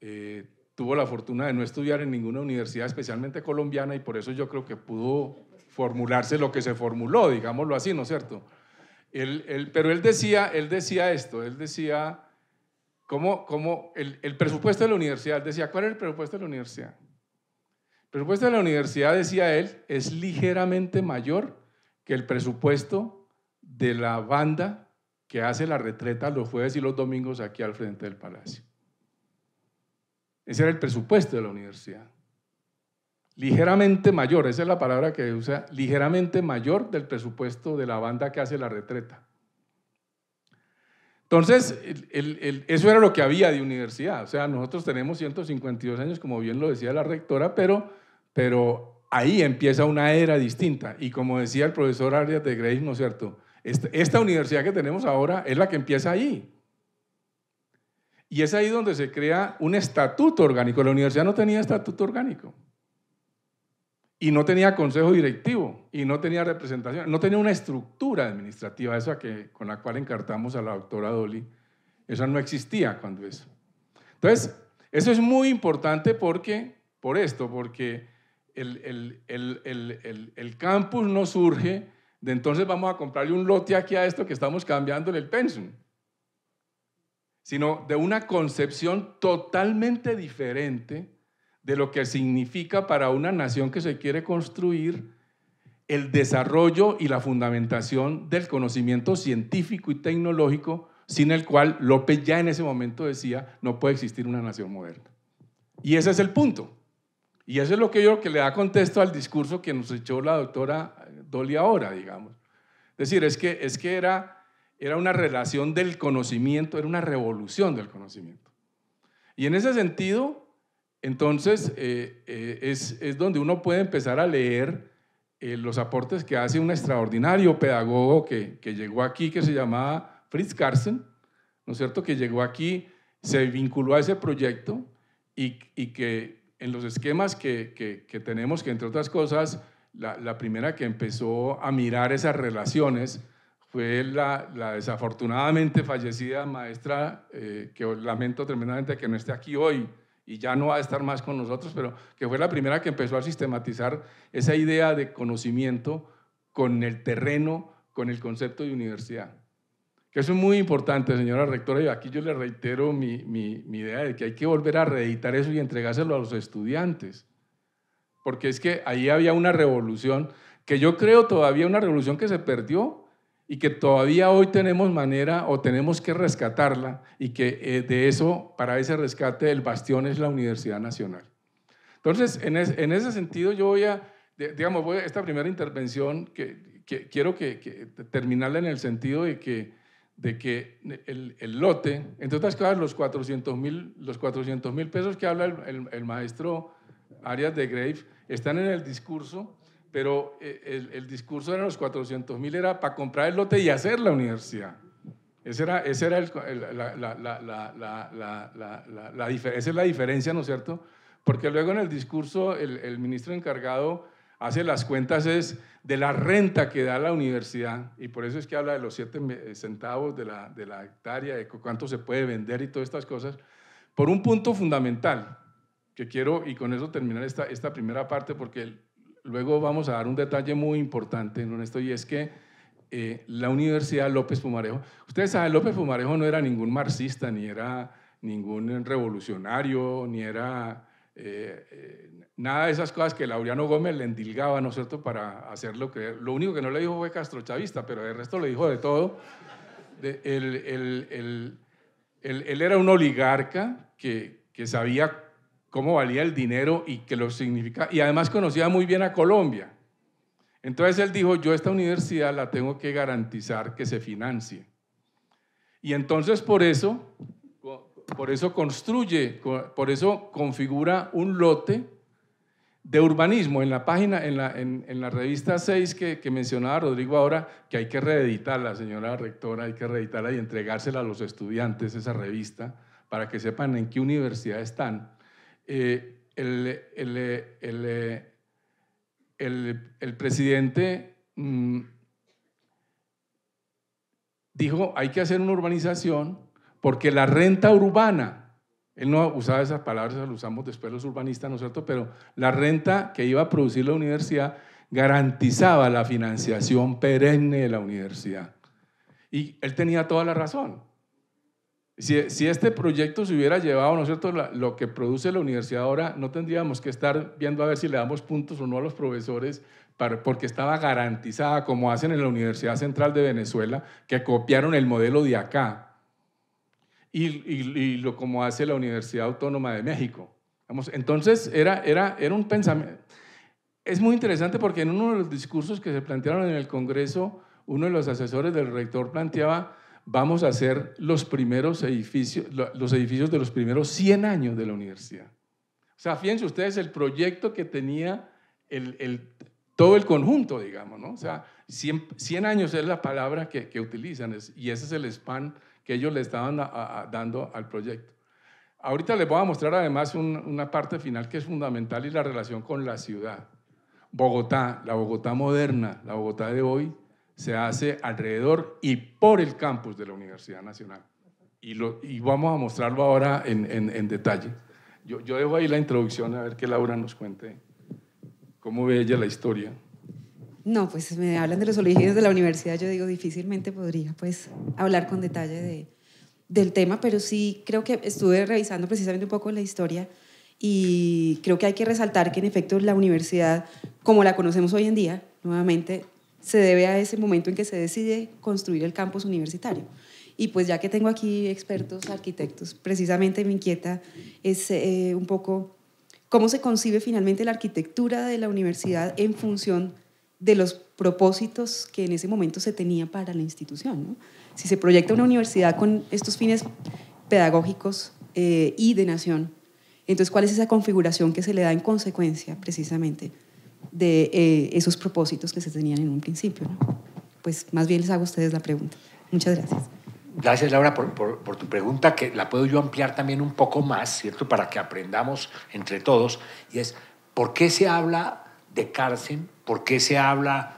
eh, tuvo la fortuna de no estudiar en ninguna universidad, especialmente colombiana, y por eso yo creo que pudo formularse lo que se formuló, digámoslo así, ¿no es cierto? pero él decía, él decía esto, él decía, ¿cómo, el, presupuesto de la universidad? Él decía, ¿cuál es el presupuesto de la universidad? El presupuesto de la universidad, decía él, es ligeramente mayor que el presupuesto de la banda que hace la retreta los jueves y los domingos aquí al frente del palacio. Ese era el presupuesto de la universidad. Ligeramente mayor, esa es la palabra que usa, ligeramente mayor del presupuesto de la banda que hace la retreta. Entonces, eso era lo que había de universidad. O sea, nosotros tenemos 152 años, como bien lo decía la rectora, pero, pero ahí empieza una era distinta. Y como decía el profesor Arias de Grace, ¿no es cierto? esta universidad que tenemos ahora es la que empieza ahí. Y es ahí donde se crea un estatuto orgánico. La universidad no tenía estatuto orgánico. Y no tenía consejo directivo, y no tenía representación, no tenía una estructura administrativa, esa que, con la cual encartamos a la doctora Dolly. Esa no existía cuando eso. Entonces, eso es muy importante porque, por esto, porque el, el campus no surge de entonces vamos a comprarle un lote aquí a esto que estamos cambiando en el pensum sino de una concepción totalmente diferente de lo que significa para una nación que se quiere construir el desarrollo y la fundamentación del conocimiento científico y tecnológico, sin el cual López ya en ese momento decía, no puede existir una nación moderna. Y ese es el punto. Y eso es lo que yo que le da contexto al discurso que nos echó la doctora Dolly ahora, digamos. Es decir, es que, es que era era una relación del conocimiento, era una revolución del conocimiento. Y en ese sentido, entonces, eh, eh, es, donde uno puede empezar a leer eh, los aportes que hace un extraordinario pedagogo que, llegó aquí, que se llamaba Fritz Carsten, ¿no es cierto? Que llegó aquí, se vinculó a ese proyecto y, que en los esquemas que, tenemos, que entre otras cosas, la, la primera que empezó a mirar esas relaciones, fue la, desafortunadamente fallecida maestra, eh, que lamento tremendamente que no esté aquí hoy y ya no va a estar más con nosotros, pero que fue la primera que empezó a sistematizar esa idea de conocimiento con el terreno, con el concepto de universidad. Que eso es muy importante, señora rectora, y aquí yo le reitero mi, mi idea de que hay que volver a reeditar eso y entregárselo a los estudiantes, porque es que ahí había una revolución, que yo creo todavía una revolución que se perdió, y que todavía hoy tenemos manera o tenemos que rescatarla y que eh, de eso, para ese rescate, el bastión es la Universidad Nacional. Entonces, en, ese sentido, yo voy a, digamos, voy a esta primera intervención que, quiero que, terminarla en el sentido de que, de que el, lote, entre otras cosas, los 400 mil los pesos que habla el, maestro Arias de Grave están en el discurso pero eh, el, discurso de los 400 mil era para comprar el lote y hacer la universidad. Esa era, era la, la, la, es la diferencia, ¿no es cierto? Porque luego en el discurso el, el, ministro encargado hace las cuentas es de la renta que da la universidad y por eso es que habla de los 7 eh, centavos de la, de la hectárea, de cuánto se puede vender y todas estas cosas, por un punto fundamental que quiero, y con eso terminar esta, esta primera parte, porque el, luego vamos a dar un detalle muy importante en esto y es que eh, la Universidad López Fumarejo, ustedes saben, López Fumarejo no era ningún marxista, ni era ningún revolucionario, ni era eh, eh, nada de esas cosas que Laureano Gómez le endilgaba, ¿no es cierto?, para hacer lo que... Lo único que no le dijo fue Castro chavista, pero el resto le dijo de todo. él, era un oligarca que, que sabía cómo valía el dinero y que lo significaba. Y además conocía muy bien a Colombia. Entonces él dijo, yo esta universidad la tengo que garantizar que se financie. Y entonces por eso, por eso construye, por eso configura un lote de urbanismo. En la página, en la, en, la revista 6 que, que, mencionaba Rodrigo ahora, que hay que reeditarla, señora rectora, hay que reeditarla y entregársela a los estudiantes, esa revista, para que sepan en qué universidad están. Eh, el, presidente mm, dijo, hay que hacer una urbanización porque la renta urbana, él no usaba esas palabras, las usamos después los urbanistas, ¿no es cierto? Pero la renta que iba a producir la universidad garantizaba la financiación perenne de la universidad. Y él tenía toda la razón. Si, este proyecto se hubiera llevado, ¿no es cierto?, lo que produce la universidad ahora, no tendríamos que estar viendo a ver si le damos puntos o no a los profesores, para, porque estaba garantizada, como hacen en la Universidad Central de Venezuela, que copiaron el modelo de acá, y, lo como hace la Universidad Autónoma de México. Entonces, era, era, era un pensamiento. Es muy interesante porque en uno de los discursos que se plantearon en el Congreso, uno de los asesores del rector planteaba vamos a hacer los primeros edificios, los edificios de los primeros 100 años de la universidad. O sea, fíjense ustedes el proyecto que tenía el, todo el conjunto, digamos, ¿no? O sea, 100, años es la palabra que, utilizan y ese es el span que ellos le estaban dando al proyecto. Ahorita les voy a mostrar además una parte final que es fundamental y la relación con la ciudad. Bogotá, la Bogotá moderna, la Bogotá de hoy, se hace alrededor y por el campus de la Universidad Nacional. Y, lo, vamos a mostrarlo ahora en, detalle. Yo, yo, dejo ahí la introducción a ver qué Laura nos cuente cómo ve ella la historia. No, pues me hablan de los orígenes de la universidad, yo digo, difícilmente podría pues hablar con detalle de, del tema, pero sí creo que estuve revisando precisamente un poco la historia y creo que hay que resaltar que en efecto la universidad, como la conocemos hoy en día, nuevamente se debe a ese momento en que se decide construir el campus universitario. Y pues ya que tengo aquí expertos arquitectos, precisamente me inquieta es eh, un poco cómo se concibe finalmente la arquitectura de la universidad en función de los propósitos que en ese momento se tenía para la institución. Si se proyecta una universidad con estos fines pedagógicos eh, y de nación, entonces cuál es esa configuración que se le da en consecuencia precisamente de eh, esos propósitos que se tenían en un principio. Pues más bien les hago a ustedes la pregunta. Muchas gracias. Gracias, Laura, por, tu pregunta, que la puedo yo ampliar también un poco más, ¿cierto? Para que aprendamos entre todos. Y es, ¿por qué se habla de cárcel, ¿Por qué se habla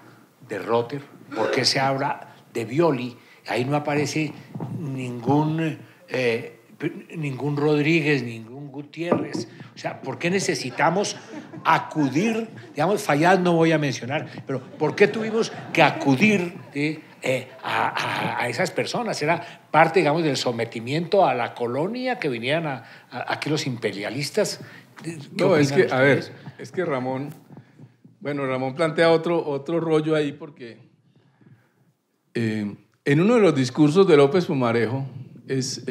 de Rotter? ¿Por qué se habla de Violi? Ahí no aparece ningún eh, ningún Rodríguez, ningún Gutiérrez. O sea, ¿por qué necesitamos acudir? Digamos, Fallad no voy a mencionar, pero ¿por qué tuvimos que acudir eh, eh, a, esas personas? Era parte, digamos, del sometimiento a la colonia que venían a, a aquí los imperialistas. No, es que, a ver, es que Ramón, bueno, Ramón plantea otro, otro rollo ahí porque eh, en uno de los discursos de López Pumarejo es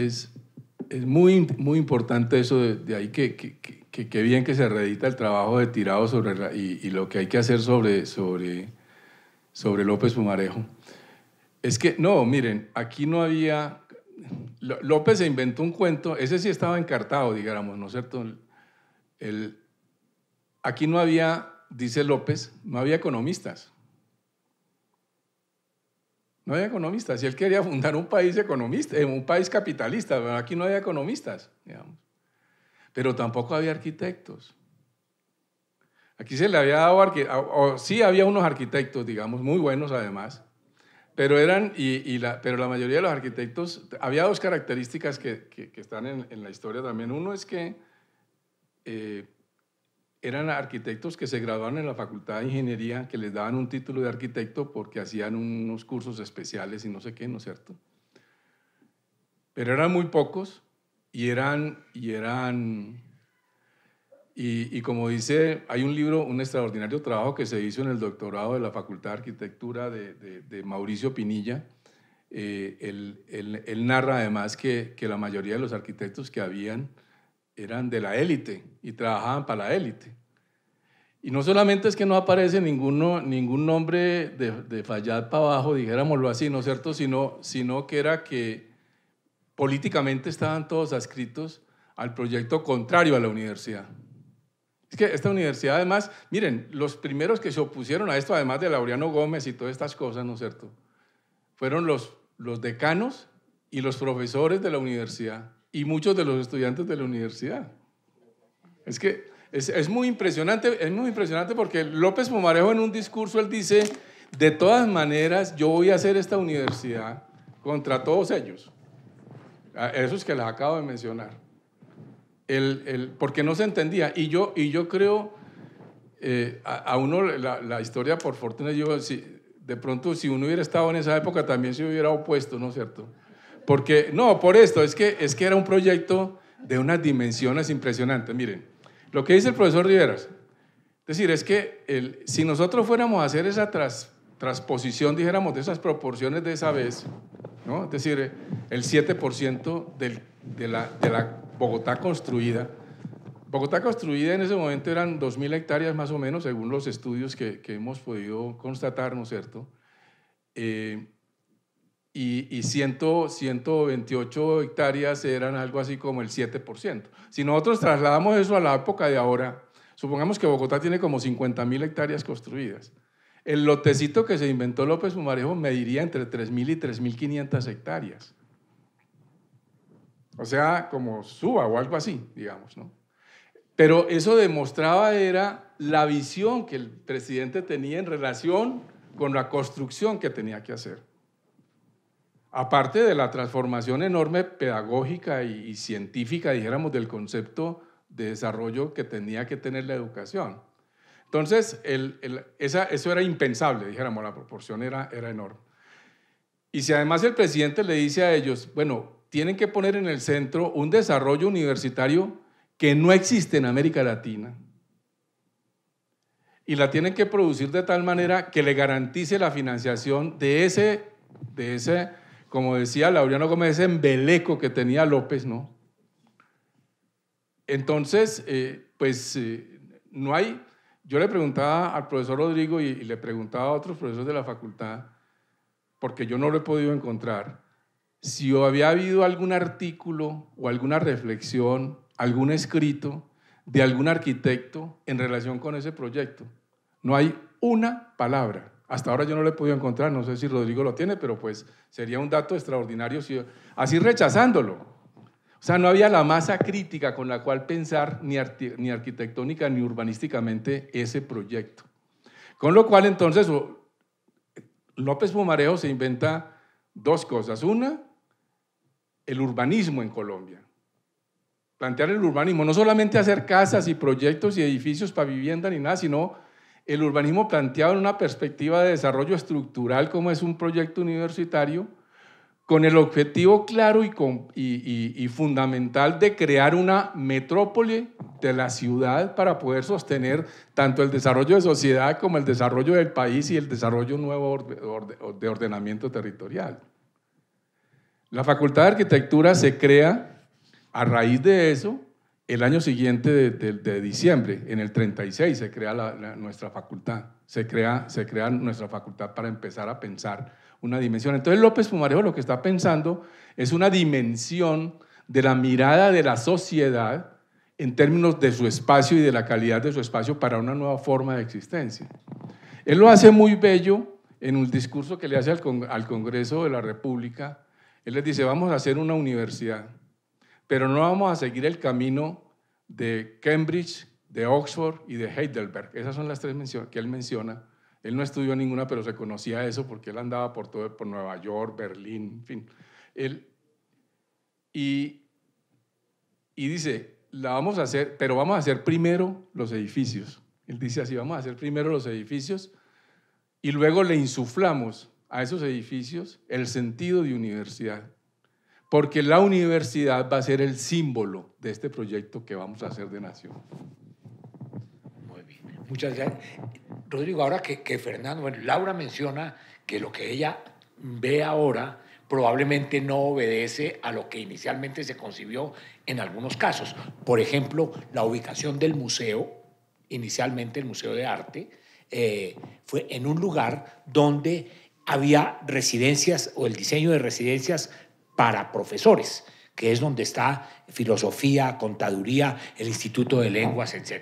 es muy, muy importante eso de, ahí, que, que, que, bien que se reedita el trabajo de Tirado sobre y, lo que hay que hacer sobre, sobre, sobre López Pumarejo. Es que, no, miren, aquí no había... López se inventó un cuento, ese sí estaba encartado, digáramos ¿no es cierto? El, aquí no había, dice López, no había economistas. No había economistas. Y él quería fundar un país economista, eh, un país capitalista. aquí no había economistas, digamos. Pero tampoco había arquitectos. Aquí se le había dado, o, sí había unos arquitectos, digamos, muy buenos además, pero, eran, y, la, pero la mayoría de los arquitectos, había dos características que, están en, la historia también. Uno es que eh, eran arquitectos que se graduaban en la Facultad de Ingeniería, que les daban un título de arquitecto porque hacían unos cursos especiales y no sé qué, ¿no es cierto? Pero eran muy pocos y eran, y eran, y, como dice, hay un libro, un extraordinario trabajo que se hizo en el doctorado de la Facultad de Arquitectura de, Mauricio Pinilla. Eh, él, narra además que, que la mayoría de los arquitectos que habían, eran de la élite y trabajaban para la élite. Y no solamente es que no aparece ninguno, ningún nombre de, de para abajo, dijéramoslo así, ¿no es cierto? Sino, sino que era que políticamente estaban todos adscritos al proyecto contrario a la universidad. Es que esta universidad, además, miren, los primeros que se opusieron a esto, además de Laureano Gómez y todas estas cosas, ¿no es cierto? Fueron los, los decanos y los profesores de la universidad y muchos de los estudiantes de la universidad. Es que es, muy impresionante, es muy impresionante porque López Pomarejo en un discurso él dice, de todas maneras yo voy a hacer esta universidad contra todos ellos, a esos que les acabo de mencionar, el, porque no se entendía. Y yo, y yo creo, eh, a, uno la, historia por fortuna, yo si, de pronto si uno hubiera estado en esa época también se hubiera opuesto, ¿no es cierto? Porque, no, por esto, es que, es que era un proyecto de unas dimensiones impresionantes. Miren, lo que dice el profesor Riveras, es decir, es que el, si nosotros fuéramos a hacer esa transposición, dijéramos, de esas proporciones de esa vez, ¿no? es decir, el 7% de, la, de la Bogotá construida, Bogotá construida en ese momento eran 2.000 hectáreas más o menos, según los estudios que, hemos podido constatar, ¿no es cierto? Eh, y, 128 hectáreas eran algo así como el 7%. Si nosotros trasladamos eso a la época de ahora, supongamos que Bogotá tiene como 50.000 hectáreas construidas. El lotecito que se inventó López Humarejo mediría entre 3.000 y 3.500 hectáreas. O sea, como suba o algo así, digamos, ¿no? Pero eso demostraba era la visión que el presidente tenía en relación con la construcción que tenía que hacer. Aparte de la transformación enorme pedagógica y, científica, dijéramos, del concepto de desarrollo que tenía que tener la educación. Entonces, eso era impensable, dijéramos, la proporción era, era enorme. Y si además el presidente le dice a ellos, bueno, tienen que poner en el centro un desarrollo universitario que no existe en América Latina. Y la tienen que producir de tal manera que le garantice la financiación de ese, de ese como decía Laureano Gómez, ese embeleco que tenía López, ¿no? Entonces, eh, pues eh, no hay, yo le preguntaba al profesor Rodrigo y, y, le preguntaba a otros profesores de la facultad, porque yo no lo he podido encontrar, si había habido algún artículo o alguna reflexión, algún escrito de algún arquitecto en relación con ese proyecto. No hay una palabra. Hasta ahora yo no lo he podido encontrar, no sé si Rodrigo lo tiene, pero pues sería un dato extraordinario, si, así rechazándolo. O sea, no había la masa crítica con la cual pensar ni, ni arquitectónica ni urbanísticamente ese proyecto. Con lo cual entonces López Pumarejo se inventa dos cosas. Una, el urbanismo en Colombia. Plantear el urbanismo, no solamente hacer casas y proyectos y edificios para vivienda ni nada, sino el urbanismo planteado en una perspectiva de desarrollo estructural como es un proyecto universitario, con el objetivo claro y, fundamental de crear una metrópole de la ciudad para poder sostener tanto el desarrollo de sociedad como el desarrollo del país y el desarrollo nuevo de ordenamiento territorial. La Facultad de Arquitectura se crea a raíz de eso el año siguiente de, diciembre, en el 36, se crea nuestra facultad, se crea, se crea nuestra facultad para empezar a pensar una dimensión. Entonces López Pumarejo lo que está pensando es una dimensión de la mirada de la sociedad en términos de su espacio y de la calidad de su espacio para una nueva forma de existencia. Él lo hace muy bello en un discurso que le hace al, Congreso de la República. Él les dice, vamos a hacer una universidad pero no vamos a seguir el camino de Cambridge, de Oxford y de Heidelberg. Esas son las tres menciones que él menciona. Él no estudió ninguna, pero se conocía eso porque él andaba por todo, por Nueva York, Berlín, en fin. Él, y, y dice, la vamos a hacer, pero vamos a hacer primero los edificios. Él dice así, vamos a hacer primero los edificios y luego le insuflamos a esos edificios el sentido de universidad porque la universidad va a ser el símbolo de este proyecto que vamos a hacer de nación. Muy bien, muchas gracias. Rodrigo, ahora que, que Fernando, bueno, Laura menciona que lo que ella ve ahora probablemente no obedece a lo que inicialmente se concibió en algunos casos. Por ejemplo, la ubicación del museo, inicialmente el Museo de Arte, eh, fue en un lugar donde había residencias o el diseño de residencias para profesores que es donde está filosofía, contaduría, el Instituto de Lenguas, etc.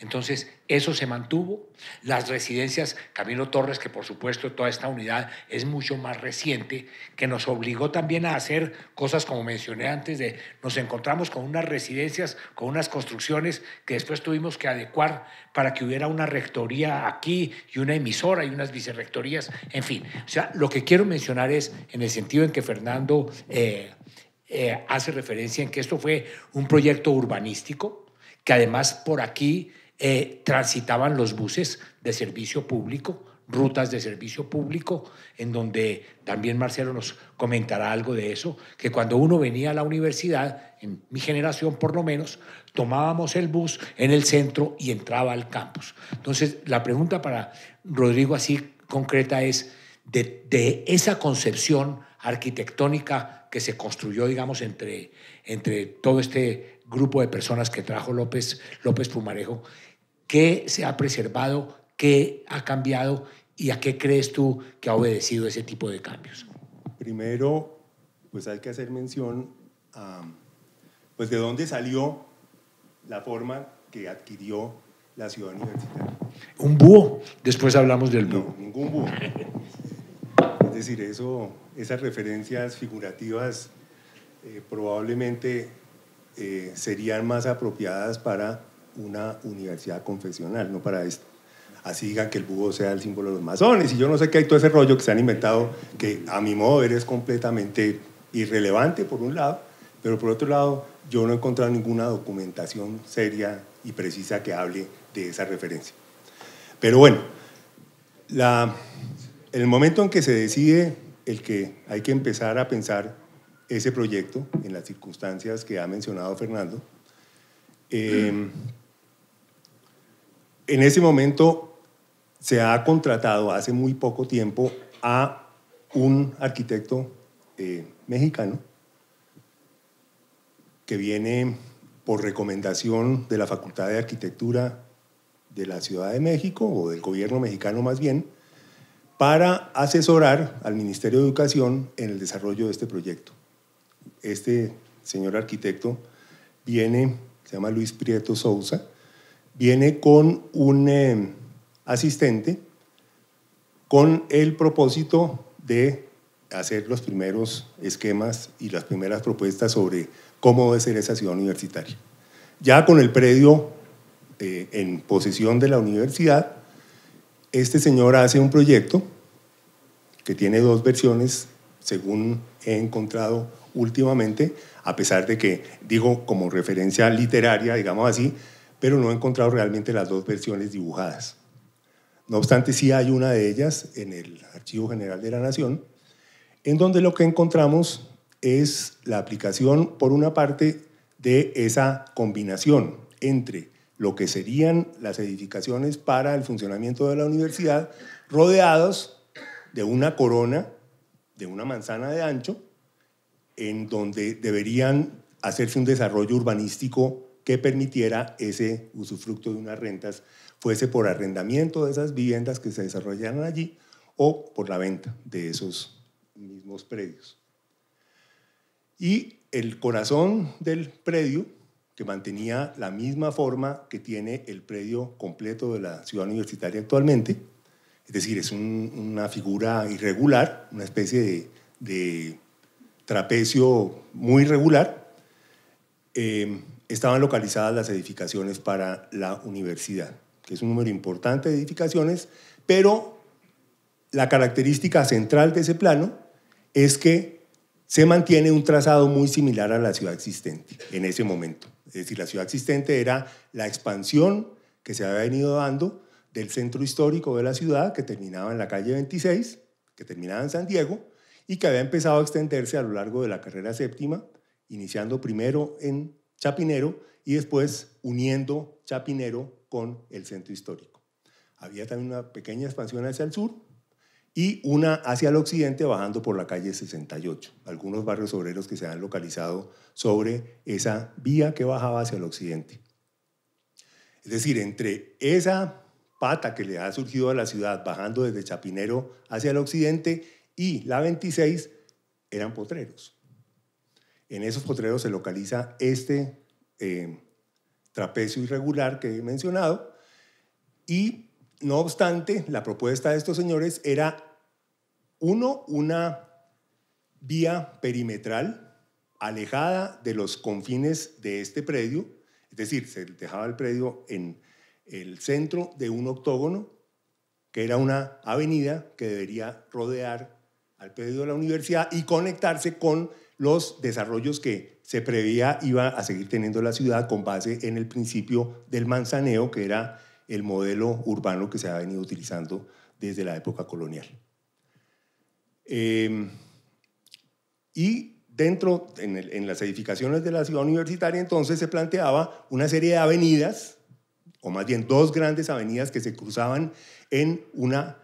Entonces, eso se mantuvo. Las residencias Camilo Torres, que por supuesto toda esta unidad es mucho más reciente, que nos obligó también a hacer cosas como mencioné antes, de nos encontramos con unas residencias, con unas construcciones que después tuvimos que adecuar para que hubiera una rectoría aquí y una emisora y unas vicerrectorías, en fin. O sea, lo que quiero mencionar es, en el sentido en que Fernando... Eh, eh, hace referencia en que esto fue un proyecto urbanístico, que además por aquí eh, transitaban los buses de servicio público, rutas de servicio público, en donde también Marcelo nos comentará algo de eso, que cuando uno venía a la universidad, en mi generación por lo menos, tomábamos el bus en el centro y entraba al campus. Entonces, la pregunta para Rodrigo así concreta es, de, de esa concepción arquitectónica que se construyó, digamos, entre, entre todo este grupo de personas que trajo López, López Pumarejo, ¿qué se ha preservado, qué ha cambiado y a qué crees tú que ha obedecido ese tipo de cambios? Primero, pues hay que hacer mención a, pues de dónde salió la forma que adquirió la ciudad universitaria. Un búho, después hablamos del búho. No, ningún búho. Es decir, eso esas referencias figurativas eh, probablemente eh, serían más apropiadas para una universidad confesional, no para esto. Así digan que el búho sea el símbolo de los masones y yo no sé qué hay todo ese rollo que se han inventado que a mi modo de ver es completamente irrelevante por un lado, pero por otro lado yo no he encontrado ninguna documentación seria y precisa que hable de esa referencia. Pero bueno, la, el momento en que se decide el que hay que empezar a pensar ese proyecto en las circunstancias que ha mencionado Fernando. Eh, en ese momento se ha contratado hace muy poco tiempo a un arquitecto eh, mexicano que viene por recomendación de la Facultad de Arquitectura de la Ciudad de México o del gobierno mexicano más bien, para asesorar al Ministerio de Educación en el desarrollo de este proyecto. Este señor arquitecto viene, se llama Luis Prieto Sousa, viene con un eh, asistente con el propósito de hacer los primeros esquemas y las primeras propuestas sobre cómo debe ser esa ciudad universitaria. Ya con el predio eh, en posesión de la universidad, este señor hace un proyecto que tiene dos versiones, según he encontrado últimamente, a pesar de que digo como referencia literaria, digamos así, pero no he encontrado realmente las dos versiones dibujadas. No obstante, sí hay una de ellas en el Archivo General de la Nación, en donde lo que encontramos es la aplicación, por una parte, de esa combinación entre lo que serían las edificaciones para el funcionamiento de la universidad, rodeados de una corona de una manzana de ancho, en donde deberían hacerse un desarrollo urbanístico que permitiera ese usufructo de unas rentas, fuese por arrendamiento de esas viviendas que se desarrollaran allí o por la venta de esos mismos predios. Y el corazón del predio que mantenía la misma forma que tiene el predio completo de la ciudad universitaria actualmente. Es decir, es una figura irregular, una especie de, trapecio muy irregular. Eh, estaban localizadas las edificaciones para la universidad, que es un número importante de edificaciones, pero la característica central de ese plano es que se mantiene un trazado muy similar a la ciudad existente en ese momento. Es decir, la ciudad existente era la expansión que se había venido dando del centro histórico de la ciudad, que terminaba en la calle 26, que terminaba en San Diego, y que había empezado a extenderse a lo largo de la carrera séptima, iniciando primero en Chapinero y después uniendo Chapinero con el centro histórico. Había también una pequeña expansión hacia el sur, y una hacia el occidente bajando por la calle 68. Algunos barrios obreros que se han localizado sobre esa vía que bajaba hacia el occidente. Es decir, entre esa pata que le ha surgido a la ciudad bajando desde Chapinero hacia el occidente y la 26 eran potreros. En esos potreros se localiza este eh, trapecio irregular que he mencionado y no obstante, la propuesta de estos señores era, uno, una vía perimetral alejada de los confines de este predio, es decir, se dejaba el predio en el centro de un octógono, que era una avenida que debería rodear al predio de la universidad y conectarse con los desarrollos que se preveía iba a seguir teniendo la ciudad con base en el principio del manzaneo, que era el modelo urbano que se ha venido utilizando desde la época colonial. Em, y dentro, en, las edificaciones de la ciudad universitaria, entonces se planteaba una serie de avenidas, o más bien dos grandes avenidas que se cruzaban en un eh,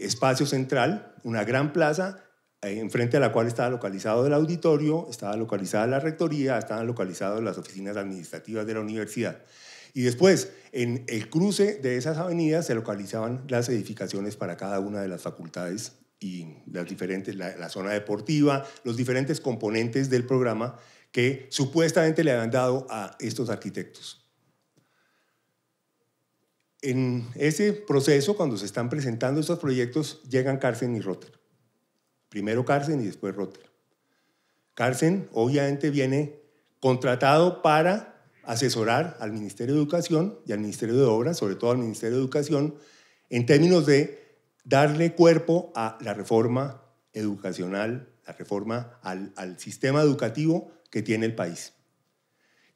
espacio central, una gran plaza, eh, en frente a la cual estaba localizado el auditorio, estaba localizada la rectoría, estaban localizadas las oficinas administrativas de la universidad. Y después, en el cruce de esas avenidas se localizaban las edificaciones para cada una de las facultades y las diferentes, la, zona deportiva, los diferentes componentes del programa que supuestamente le habían dado a estos arquitectos. En ese proceso, cuando se están presentando estos proyectos, llegan Carson y Rotter. Primero Carson y después Rotter. Carson obviamente viene contratado para asesorar al Ministerio de Educación y al Ministerio de Obras, sobre todo al Ministerio de Educación, en términos de darle cuerpo a la reforma educacional, la reforma al, sistema educativo que tiene el país.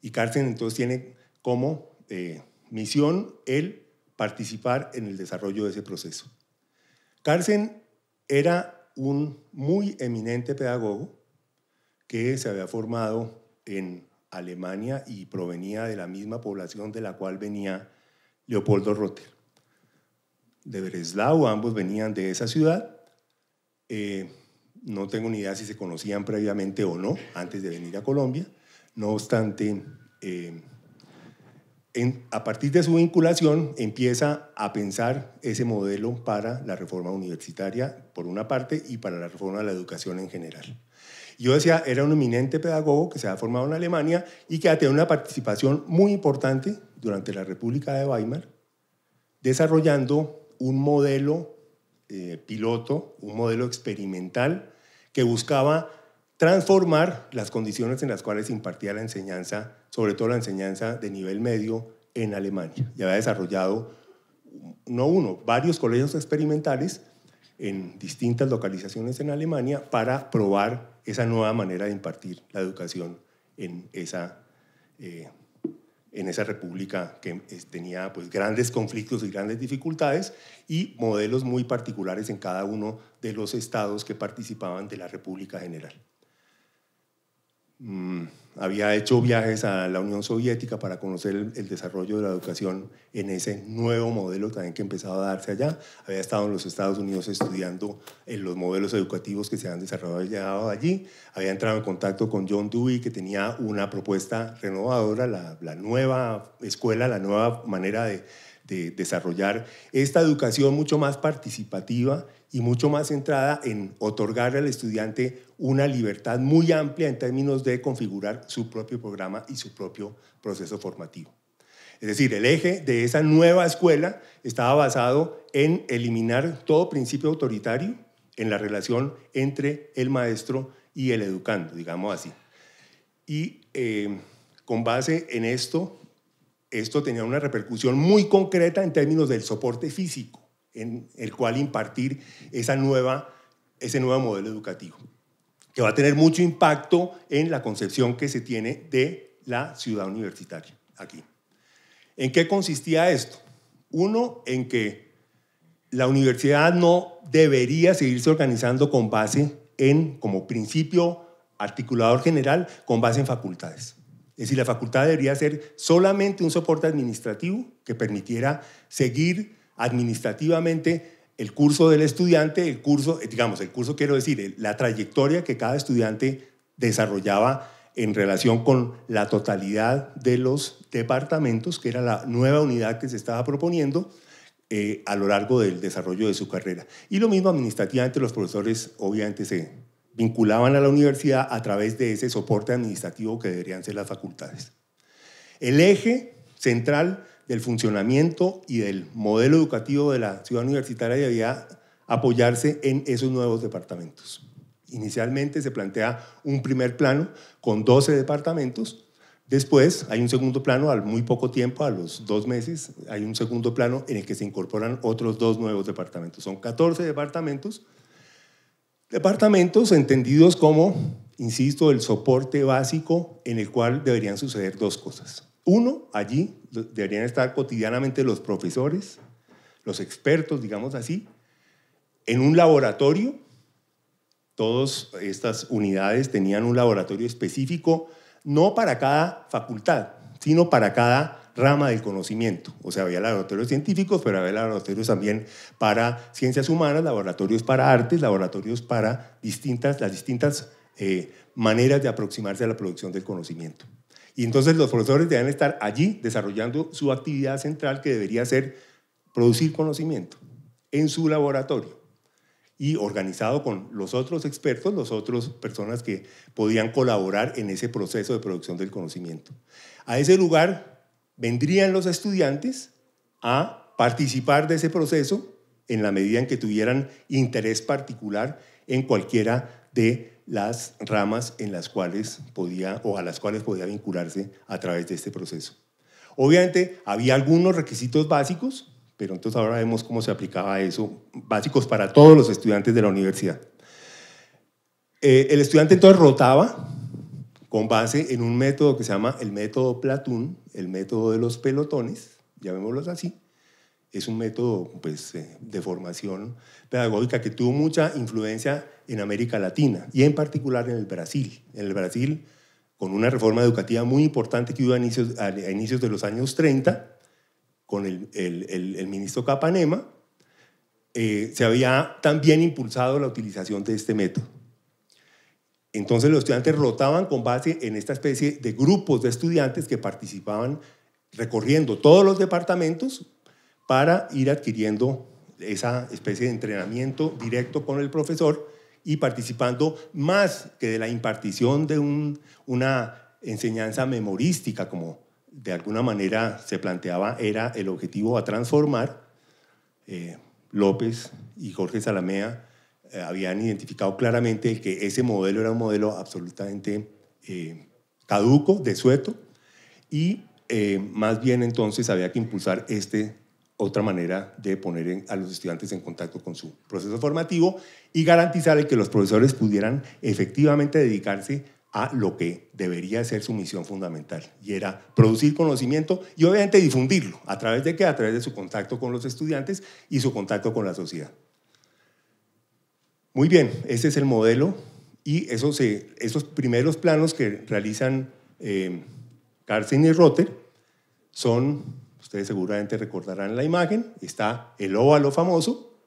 Y Carsten entonces tiene como eh, misión el participar en el desarrollo de ese proceso. Carsten era un muy eminente pedagogo que se había formado en Alemania y provenía de la misma población de la cual venía Leopoldo Rotter. De Breslau, ambos venían de esa ciudad. Eh, no tengo ni idea si se conocían previamente o no antes de venir a Colombia. No obstante, eh, a partir de su vinculación empieza a pensar ese modelo para la reforma universitaria, por una parte, y para la reforma de la educación en general. Yo decía, era un eminente pedagogo que se había formado en Alemania y que ha tenido una participación muy importante durante la República de Weimar, desarrollando un modelo eh, piloto, un modelo experimental que buscaba transformar las condiciones en las cuales se impartía la enseñanza, sobre todo la enseñanza de nivel medio en Alemania. Y había desarrollado, no uno, varios colegios experimentales en distintas localizaciones en Alemania para probar esa nueva manera de impartir la educación en esa, eh, república que tenía pues, grandes conflictos y grandes dificultades y modelos muy particulares en cada uno de los estados que participaban de la República General. Mm, había hecho viajes a la Unión Soviética para conocer el, desarrollo de la educación en ese nuevo modelo también que empezaba a darse allá. Había estado en los Estados Unidos estudiando eh, los modelos educativos que se han desarrollado allí. Había entrado en contacto con John Dewey, que tenía una propuesta renovadora, la nueva escuela, la nueva manera de de desarrollar esta educación mucho más participativa y mucho más centrada en otorgarle al estudiante una libertad muy amplia en términos de configurar su propio programa y su propio proceso formativo. Es decir, el eje de esa nueva escuela estaba basado en eliminar todo principio autoritario en la relación entre el maestro y el educando, digamos así. Y eh, con base en esto, esto tenía una repercusión muy concreta en términos del soporte físico en el cual impartir ese nuevo modelo educativo, que va a tener mucho impacto en la concepción que se tiene de la ciudad universitaria aquí. ¿En qué consistía esto? Uno, en que la universidad no debería seguirse organizando con base en, como principio articulador general, con base en facultades. Es decir, la facultad debería ser solamente un soporte administrativo que permitiera seguir administrativamente el curso del estudiante, el curso, eh, digamos, el curso quiero decir, la trayectoria que cada estudiante desarrollaba en relación con la totalidad de los departamentos, que era la nueva unidad que se estaba proponiendo eh, a lo largo del desarrollo de su carrera. Y lo mismo administrativamente los profesores obviamente se, vinculaban a la universidad a través de ese soporte administrativo que deberían ser las facultades. El eje central del funcionamiento y del modelo educativo de la ciudad universitaria debía apoyarse en esos nuevos departamentos. Inicialmente se plantea un primer plano con 12 departamentos, después hay un segundo plano al muy poco tiempo, a los dos meses, hay un segundo plano en el que se incorporan otros dos nuevos departamentos. Son 14 departamentos Departamentos entendidos como, insisto, el soporte básico en el cual deberían suceder dos cosas. Uno, allí deberían estar cotidianamente los profesores, los expertos, digamos así, en un laboratorio. Todas estas unidades tenían un laboratorio específico, no para cada facultad, sino para cada rama del conocimiento. O sea, había laboratorios científicos, pero había laboratorios también para ciencias humanas, laboratorios para artes, laboratorios para distintas, las distintas eh, maneras de aproximarse a la producción del conocimiento. Y entonces los profesores deben estar allí desarrollando su actividad central que debería ser producir conocimiento en su laboratorio y organizado con los otros expertos, las otras personas que podían colaborar en ese proceso de producción del conocimiento. A ese lugar vendrían los estudiantes a participar de ese proceso en la medida en que tuvieran interés particular en cualquiera de las ramas en las cuales podía o a las cuales podía vincularse a través de este proceso. Obviamente había algunos requisitos básicos, pero entonces ahora vemos cómo se aplicaba eso, básicos para todos los estudiantes de la universidad. Eh, el estudiante entonces rotaba con base en un método que se llama el método Platón, el método de los pelotones, llamémoslos así. Es un método pues, eh, de formación pedagógica que tuvo mucha influencia en América Latina y en particular en el Brasil. En el Brasil, con una reforma educativa muy importante que hubo a inicios, de los años 30, con el, ministro Capanema, eh, se había también impulsado la utilización de este método. Entonces los estudiantes rotaban con base en esta especie de grupos de estudiantes que participaban recorriendo todos los departamentos para ir adquiriendo esa especie de entrenamiento directo con el profesor y participando más que de la impartición de una enseñanza memorística, como de alguna manera se planteaba era el objetivo a transformar. Eh, López y Jorge Salamea eh, habían identificado claramente que ese modelo era un modelo absolutamente eh, caduco, desueto, y eh, más bien entonces había que impulsar este otra manera de poner a los estudiantes en contacto con su proceso formativo y garantizar que los profesores pudieran efectivamente dedicarse a lo que debería ser su misión fundamental, y era producir conocimiento y obviamente difundirlo. ¿A través de qué? A través de su contacto con los estudiantes y su contacto con la sociedad. Muy bien, ese es el modelo y esos primeros planos que realizan eh, Carson y Rotter son, ustedes seguramente recordarán la imagen, está el óvalo famoso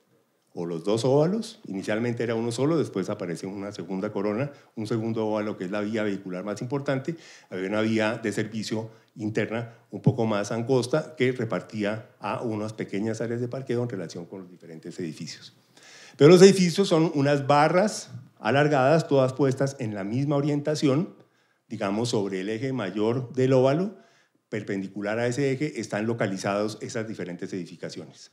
o los dos óvalos, inicialmente era uno solo, después aparece una segunda corona, un segundo óvalo que es la vía vehicular más importante, había una vía de servicio interna un poco más angosta que repartía a unas pequeñas áreas de parqueo en relación con los diferentes edificios. Pero los edificios son unas barras alargadas, todas puestas en la misma orientación, digamos sobre el eje mayor del óvalo, perpendicular a ese eje están localizadas esas diferentes edificaciones.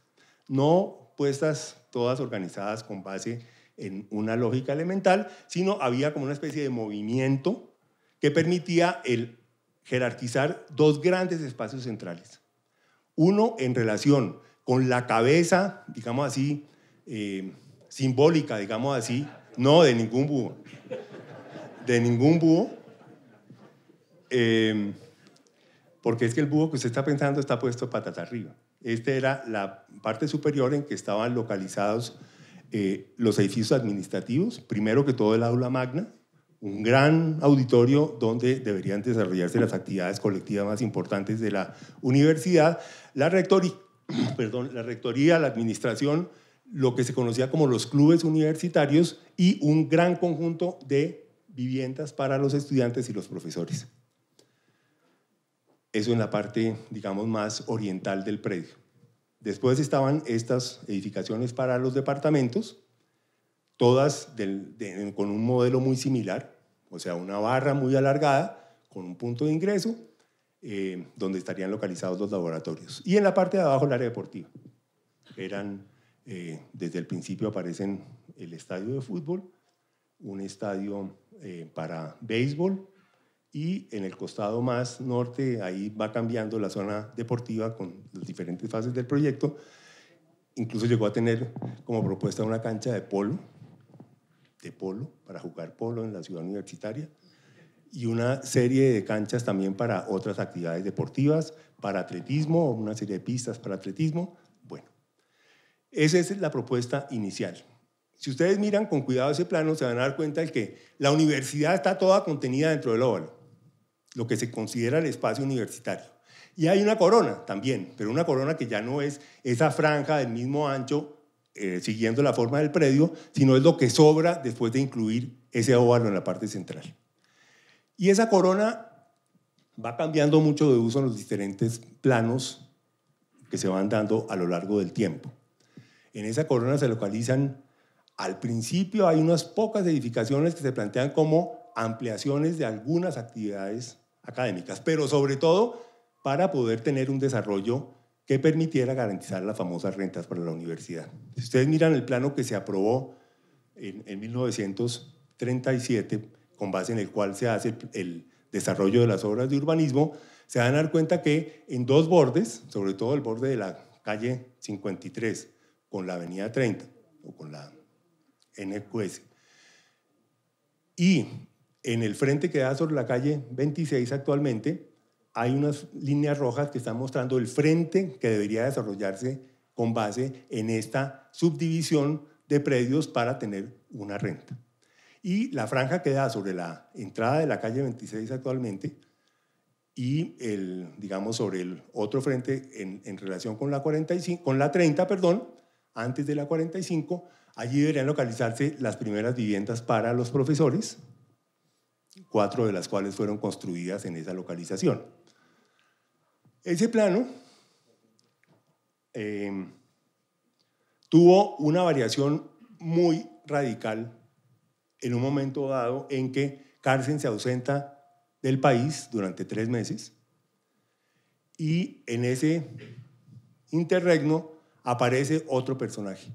No puestas todas organizadas con base en una lógica elemental, sino había como una especie de movimiento que permitía el jerarquizar dos grandes espacios centrales. Uno en relación con la cabeza, digamos así, eh, simbólica, digamos así, no de ningún búho, de ningún búho, em, porque es que el búho que usted está pensando está puesto patata arriba. Esta era la parte superior en que estaban localizados eh, los edificios administrativos, primero que todo el aula magna, un gran auditorio donde deberían desarrollarse las actividades colectivas más importantes de la universidad, la rectoría, (clears throat) la rectoría, la administración, lo que se conocía como los clubes universitarios y un gran conjunto de viviendas para los estudiantes y los profesores. Eso en la parte, digamos, más oriental del predio. Después estaban estas edificaciones para los departamentos, todas con un modelo muy similar, o sea, una barra muy alargada con un punto de ingreso eh, donde estarían localizados los laboratorios. Y en la parte de abajo el área deportiva. Eran eh, desde el principio aparecen el estadio de fútbol, un estadio eh, para béisbol y en el costado más norte, ahí va cambiando la zona deportiva con las diferentes fases del proyecto. Incluso llegó a tener como propuesta una cancha de polo, de polo, para jugar polo en la ciudad universitaria, y una serie de canchas también para otras actividades deportivas, para atletismo, una serie de pistas para atletismo, esa es la propuesta inicial. Si ustedes miran con cuidado ese plano, se van a dar cuenta de que la universidad está toda contenida dentro del óvalo, lo que se considera el espacio universitario. Y hay una corona también, pero una corona que ya no es esa franja del mismo ancho, eh, siguiendo la forma del predio, sino es lo que sobra después de incluir ese óvalo en la parte central. Y esa corona va cambiando mucho de uso en los diferentes planos que se van dando a lo largo del tiempo. En esa corona se localizan, al principio hay unas pocas edificaciones que se plantean como ampliaciones de algunas actividades académicas, pero sobre todo para poder tener un desarrollo que permitiera garantizar las famosas rentas para la universidad. Si ustedes miran el plano que se aprobó en, 1937, con base en el cual se hace el, el desarrollo de las obras de urbanismo, se van a dar cuenta que en dos bordes, sobre todo el borde de la calle 53 con la Avenida 30 o con la NQS. Y en el frente que da sobre la calle 26 actualmente, hay unas líneas rojas que están mostrando el frente que debería desarrollarse con base en esta subdivisión de predios para tener una renta. Y la franja que da sobre la entrada de la calle 26 actualmente y el, digamos, sobre el otro frente en, en relación con la, 45, con la 30, perdón, antes de la 45, allí deberían localizarse las primeras viviendas para los profesores, cuatro de las cuales fueron construidas en esa localización. Ese plano em, tuvo una variación muy radical en un momento dado en que Carson se ausenta del país durante tres meses y en ese interregno aparece otro personaje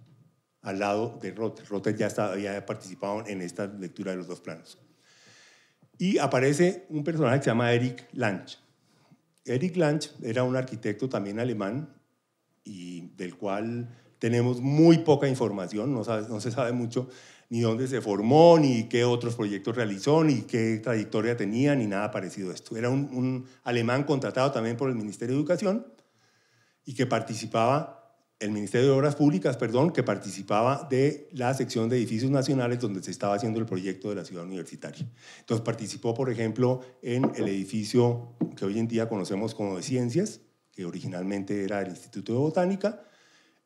al lado de Rotter. Rotter ya, había participado en esta lectura de los dos planos. Y aparece un personaje que se llama Eric Lange. Eric Lange era un arquitecto también alemán y del cual tenemos muy poca información, no, no se sabe mucho ni dónde se formó, ni qué otros proyectos realizó, ni qué trayectoria tenía, ni nada parecido a esto. Era un, un alemán contratado también por el Ministerio de Educación y que participaba el Ministerio de Obras Públicas, perdón, que participaba de la sección de edificios nacionales donde se estaba haciendo el proyecto de la ciudad universitaria. Entonces participó, por ejemplo, en el edificio que hoy en día conocemos como de Ciencias, que originalmente era el Instituto de Botánica.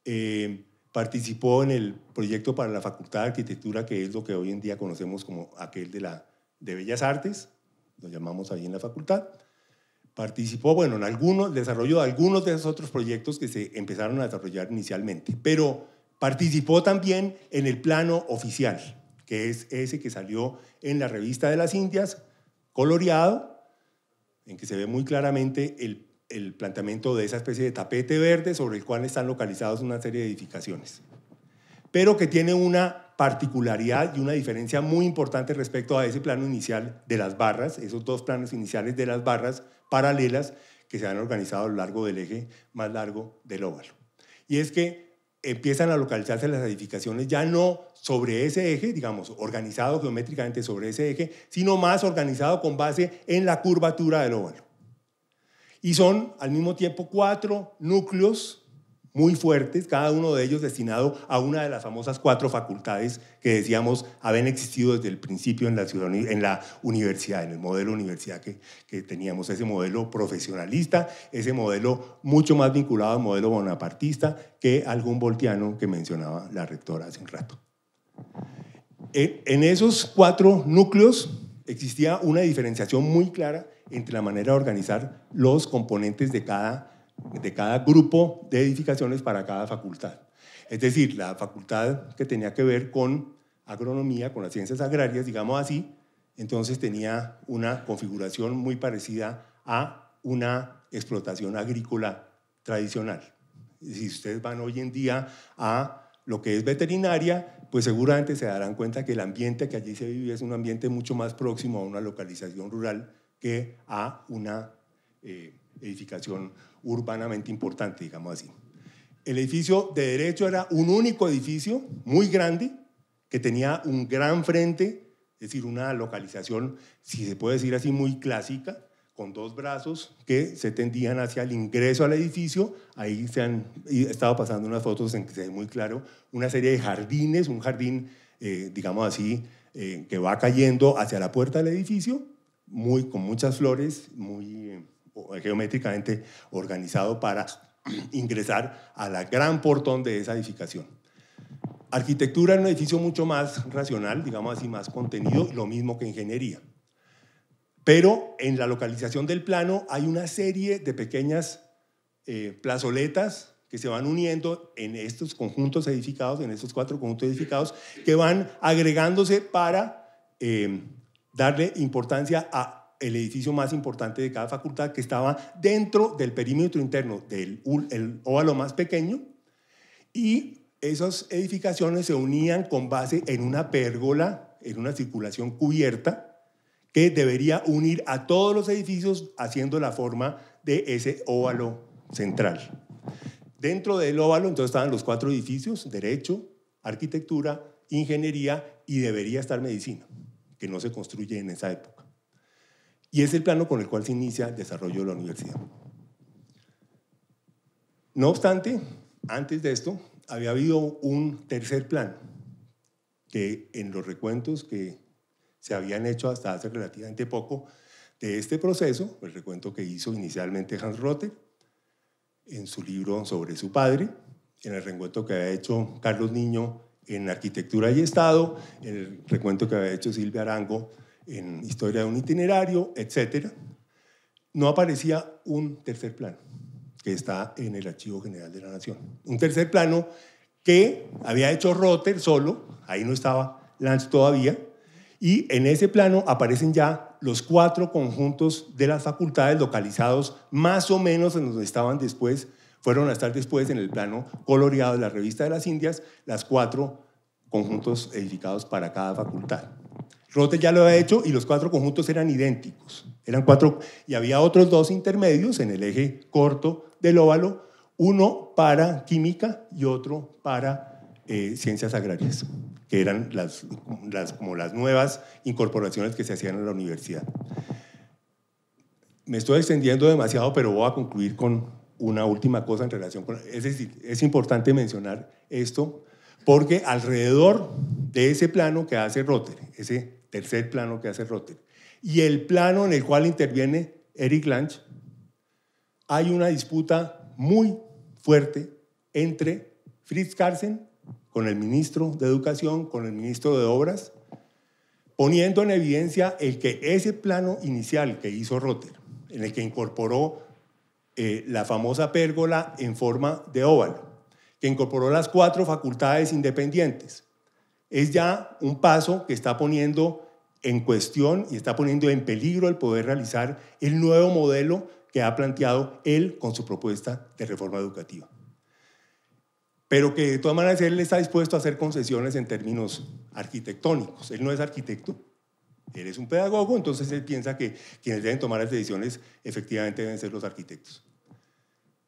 Eh, participó en el proyecto para la Facultad de Arquitectura, que es lo que hoy en día conocemos como aquel de, la, de Bellas Artes, lo llamamos ahí en la facultad participó, bueno, en algunos, de algunos de esos otros proyectos que se empezaron a desarrollar inicialmente, pero participó también en el plano oficial, que es ese que salió en la revista de las Indias, coloreado, en que se ve muy claramente el, el planteamiento de esa especie de tapete verde sobre el cual están localizadas una serie de edificaciones, pero que tiene una particularidad y una diferencia muy importante respecto a ese plano inicial de las barras, esos dos planos iniciales de las barras paralelas que se han organizado a lo largo del eje más largo del óvalo. Y es que empiezan a localizarse las edificaciones ya no sobre ese eje, digamos, organizado geométricamente sobre ese eje, sino más organizado con base en la curvatura del óvalo. Y son al mismo tiempo cuatro núcleos muy fuertes, cada uno de ellos destinado a una de las famosas cuatro facultades que decíamos habían existido desde el principio en la, universidad, en el modelo universidad que, teníamos, ese modelo profesionalista, ese modelo mucho más vinculado al modelo bonapartista que algún voltiano que mencionaba la rectora hace un rato. en esos cuatro núcleos existía una diferenciación muy clara entre la manera de organizar los componentes de cada de cada grupo de edificaciones para cada facultad. Es decir, la facultad que tenía que ver con agronomía, con las ciencias agrarias, digamos así, entonces tenía una configuración muy parecida a una explotación agrícola tradicional. Si ustedes van hoy en día a lo que es veterinaria, pues seguramente se darán cuenta que el ambiente que allí se vive es un ambiente mucho más próximo a una localización rural que a una eh, edificación urbanamente importante, digamos así. El edificio de derecho era un único edificio muy grande que tenía un gran frente, es decir, una localización, si se puede decir así, muy clásica, con dos brazos que se tendían hacia el ingreso al edificio. Ahí se han estado pasando unas fotos en que se ve muy claro una serie de jardines, un jardín, eh, digamos así, eh, que va cayendo hacia la puerta del edificio, muy, con muchas flores, muy... Eh, geométricamente organizado para (clears throat) ingresar a la gran portón de esa edificación. Arquitectura en un edificio mucho más racional, digamos así, más contenido, lo mismo que ingeniería. Pero en la localización del plano hay una serie de pequeñas eh, plazoletas que se van uniendo en estos conjuntos edificados, en estos cuatro conjuntos edificados, que van agregándose para eh, darle importancia a el edificio más importante de cada facultad que estaba dentro del perímetro interno del el óvalo más pequeño y esas edificaciones se unían con base en una pérgola, en una circulación cubierta que debería unir a todos los edificios haciendo la forma de ese óvalo central. Dentro del óvalo entonces estaban los cuatro edificios, derecho, arquitectura, ingeniería y debería estar medicina, que no se construye en esa época. Y es el plano con el cual se inicia el desarrollo de la universidad. No obstante, antes de esto, había habido un tercer plan que en los recuentos que se habían hecho hasta hace relativamente poco de este proceso, el recuento que hizo inicialmente Hans Rothe en su libro sobre su padre, en el recuento que había hecho Carlos Niño en Arquitectura y Estado, en el recuento que había hecho Silvia Arango en Historia de un itinerario, etc., no aparecía un tercer plano que está en el Archivo General de la Nación. Un tercer plano que había hecho Rotter solo, ahí no estaba Lance todavía, y en ese plano aparecen ya los cuatro conjuntos de las facultades localizados más o menos en donde estaban después, fueron a estar después en el plano coloreado de la revista de las Indias, las cuatro conjuntos edificados para cada facultad. Rotter ya lo ha hecho y los cuatro conjuntos eran idénticos. Eran cuatro, y había otros dos intermedios en el eje corto del óvalo, uno para química y otro para eh, ciencias agrarias, que eran las, como las nuevas incorporaciones que se hacían en la universidad. Me estoy extendiendo demasiado, pero voy a concluir con una última cosa en relación con... Es es importante mencionar esto porque alrededor de ese plano que hace Rotter, ese tercer plano que hace Rotter, y el plano en el cual interviene Eric Lange, hay una disputa muy fuerte entre Fritz Carsen, con el ministro de Educación, con el ministro de Obras, poniendo en evidencia el que ese plano inicial que hizo Rotter, en el que incorporó eh, la famosa pérgola en forma de óvalo, que incorporó las cuatro facultades independientes, es ya un paso que está poniendo en cuestión y está poniendo en peligro el poder realizar el nuevo modelo que ha planteado él con su propuesta de reforma educativa. Pero que de todas maneras él está dispuesto a hacer concesiones en términos arquitectónicos. Él no es arquitecto, él es un pedagogo, entonces él piensa que quienes deben tomar las decisiones efectivamente deben ser los arquitectos.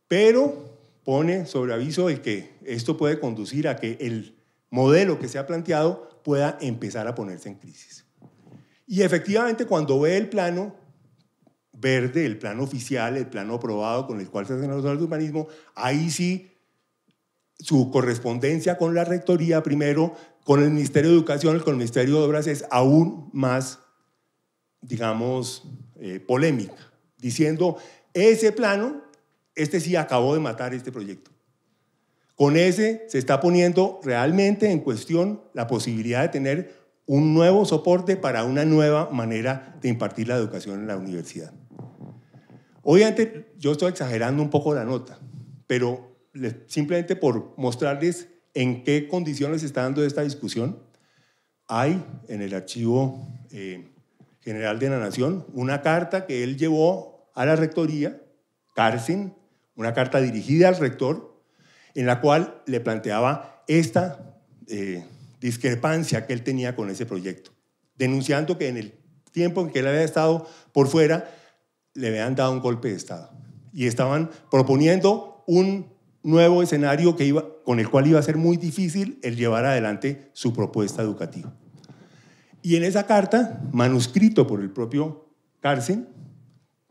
Pero pone sobre aviso de que esto puede conducir a que el modelo que se ha planteado pueda empezar a ponerse en crisis. Y efectivamente cuando ve el plano verde, el plano oficial, el plano aprobado con el cual se hacen los Nacional de urbanismo, ahí sí su correspondencia con la rectoría primero, con el Ministerio de Educación, con el Ministerio de Obras es aún más, digamos, eh, polémica, diciendo, ese plano, este sí acabó de matar este proyecto. Con ese se está poniendo realmente en cuestión la posibilidad de tener un nuevo soporte para una nueva manera de impartir la educación en la universidad. Obviamente yo estoy exagerando un poco la nota, pero simplemente por mostrarles en qué condiciones está dando esta discusión, hay en el archivo eh, general de la Nación una carta que él llevó a la rectoría, Carcin, una carta dirigida al rector, en la cual le planteaba esta eh, discrepancia que él tenía con ese proyecto, denunciando que en el tiempo en que él había estado por fuera, le habían dado un golpe de Estado y estaban proponiendo un nuevo escenario que iba, con el cual iba a ser muy difícil el llevar adelante su propuesta educativa. Y en esa carta, manuscrito por el propio Carson,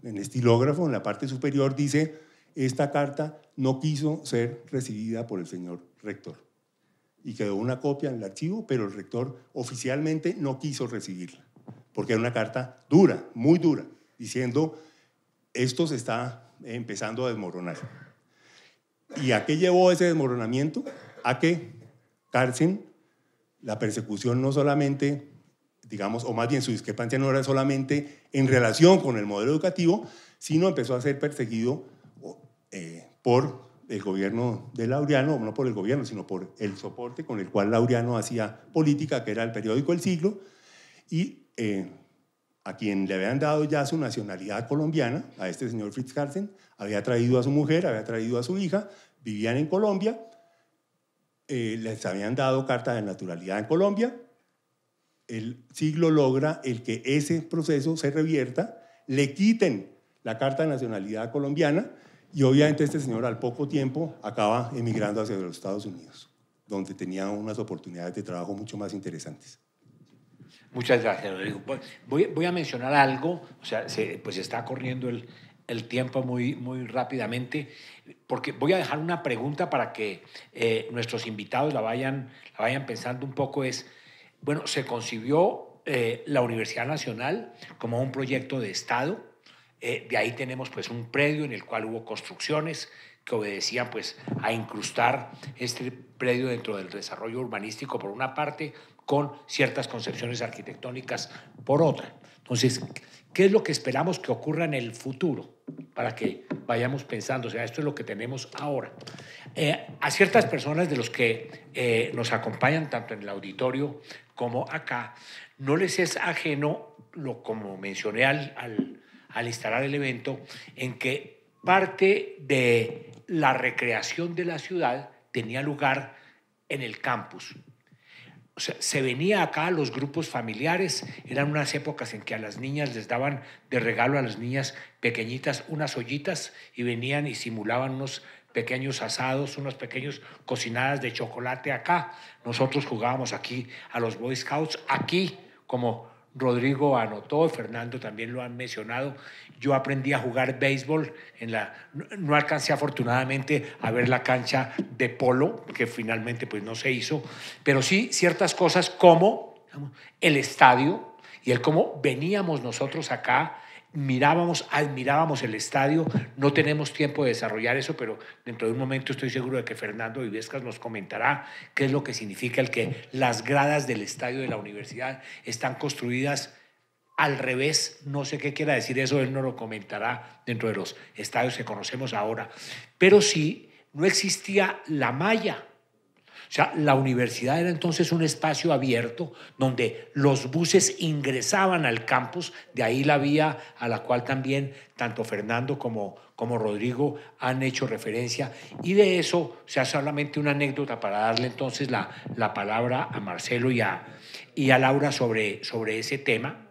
en estilógrafo, en la parte superior, dice, esta carta no quiso ser recibida por el señor rector y quedó una copia en el archivo, pero el rector oficialmente no quiso recibirla, porque era una carta dura, muy dura, diciendo, esto se está empezando a desmoronar. ¿Y a qué llevó ese desmoronamiento? A que Carcen, la persecución no solamente, digamos, o más bien su discrepancia no era solamente en relación con el modelo educativo, sino empezó a ser perseguido eh, por el gobierno de Laureano, no por el gobierno, sino por el soporte con el cual Laureano hacía política, que era el periódico El Siglo, y eh, a quien le habían dado ya su nacionalidad colombiana, a este señor Fritz Carsten, había traído a su mujer, había traído a su hija, vivían en Colombia, eh, les habían dado carta de naturalidad en Colombia, el siglo logra el que ese proceso se revierta, le quiten la carta de nacionalidad colombiana, y obviamente este señor al poco tiempo acaba emigrando hacia los Estados Unidos, donde tenía unas oportunidades de trabajo mucho más interesantes. Muchas gracias, Rodrigo. Voy, a mencionar algo, o sea, se, pues está corriendo el, tiempo muy, muy rápidamente, porque voy a dejar una pregunta para que eh, nuestros invitados la vayan, la vayan pensando un poco, es, bueno, se concibió eh, la Universidad Nacional como un proyecto de Estado, eh, de ahí tenemos pues un predio en el cual hubo construcciones que obedecían pues a incrustar este predio dentro del desarrollo urbanístico por una parte con ciertas concepciones arquitectónicas por otra. Entonces, ¿qué es lo que esperamos que ocurra en el futuro para que vayamos pensando? O sea, esto es lo que tenemos ahora. Eh, a ciertas personas de los que eh, nos acompañan tanto en el auditorio como acá, no les es ajeno, lo, como mencioné al, al al instalar el evento en que parte de la recreación de la ciudad tenía lugar en el campus. O sea, se venía acá los grupos familiares, eran unas épocas en que a las niñas les daban de regalo a las niñas pequeñitas unas ollitas y venían y simulaban unos pequeños asados, unas pequeñas cocinadas de chocolate acá. Nosotros jugábamos aquí a los Boy Scouts, aquí como Rodrigo anotó, Fernando también lo han mencionado. Yo aprendí a jugar béisbol en la no alcancé afortunadamente a ver la cancha de polo que finalmente pues no se hizo, pero sí ciertas cosas como el estadio y el cómo veníamos nosotros acá, mirábamos, admirábamos el estadio. No tenemos tiempo de desarrollar eso, pero dentro de un momento estoy seguro de que Fernando Vivescas nos comentará qué es lo que significa el que las gradas del estadio de la universidad están construidas al revés, no sé qué quiera decir eso, él no lo comentará dentro de los estadios que conocemos ahora, pero sí no existía la malla o sea, la universidad era entonces un espacio abierto donde los buses ingresaban al campus, de ahí la vía a la cual también tanto Fernando como, como Rodrigo han hecho referencia. Y de eso o se solamente una anécdota para darle entonces la, palabra a Marcelo y a, y a Laura sobre, sobre ese tema.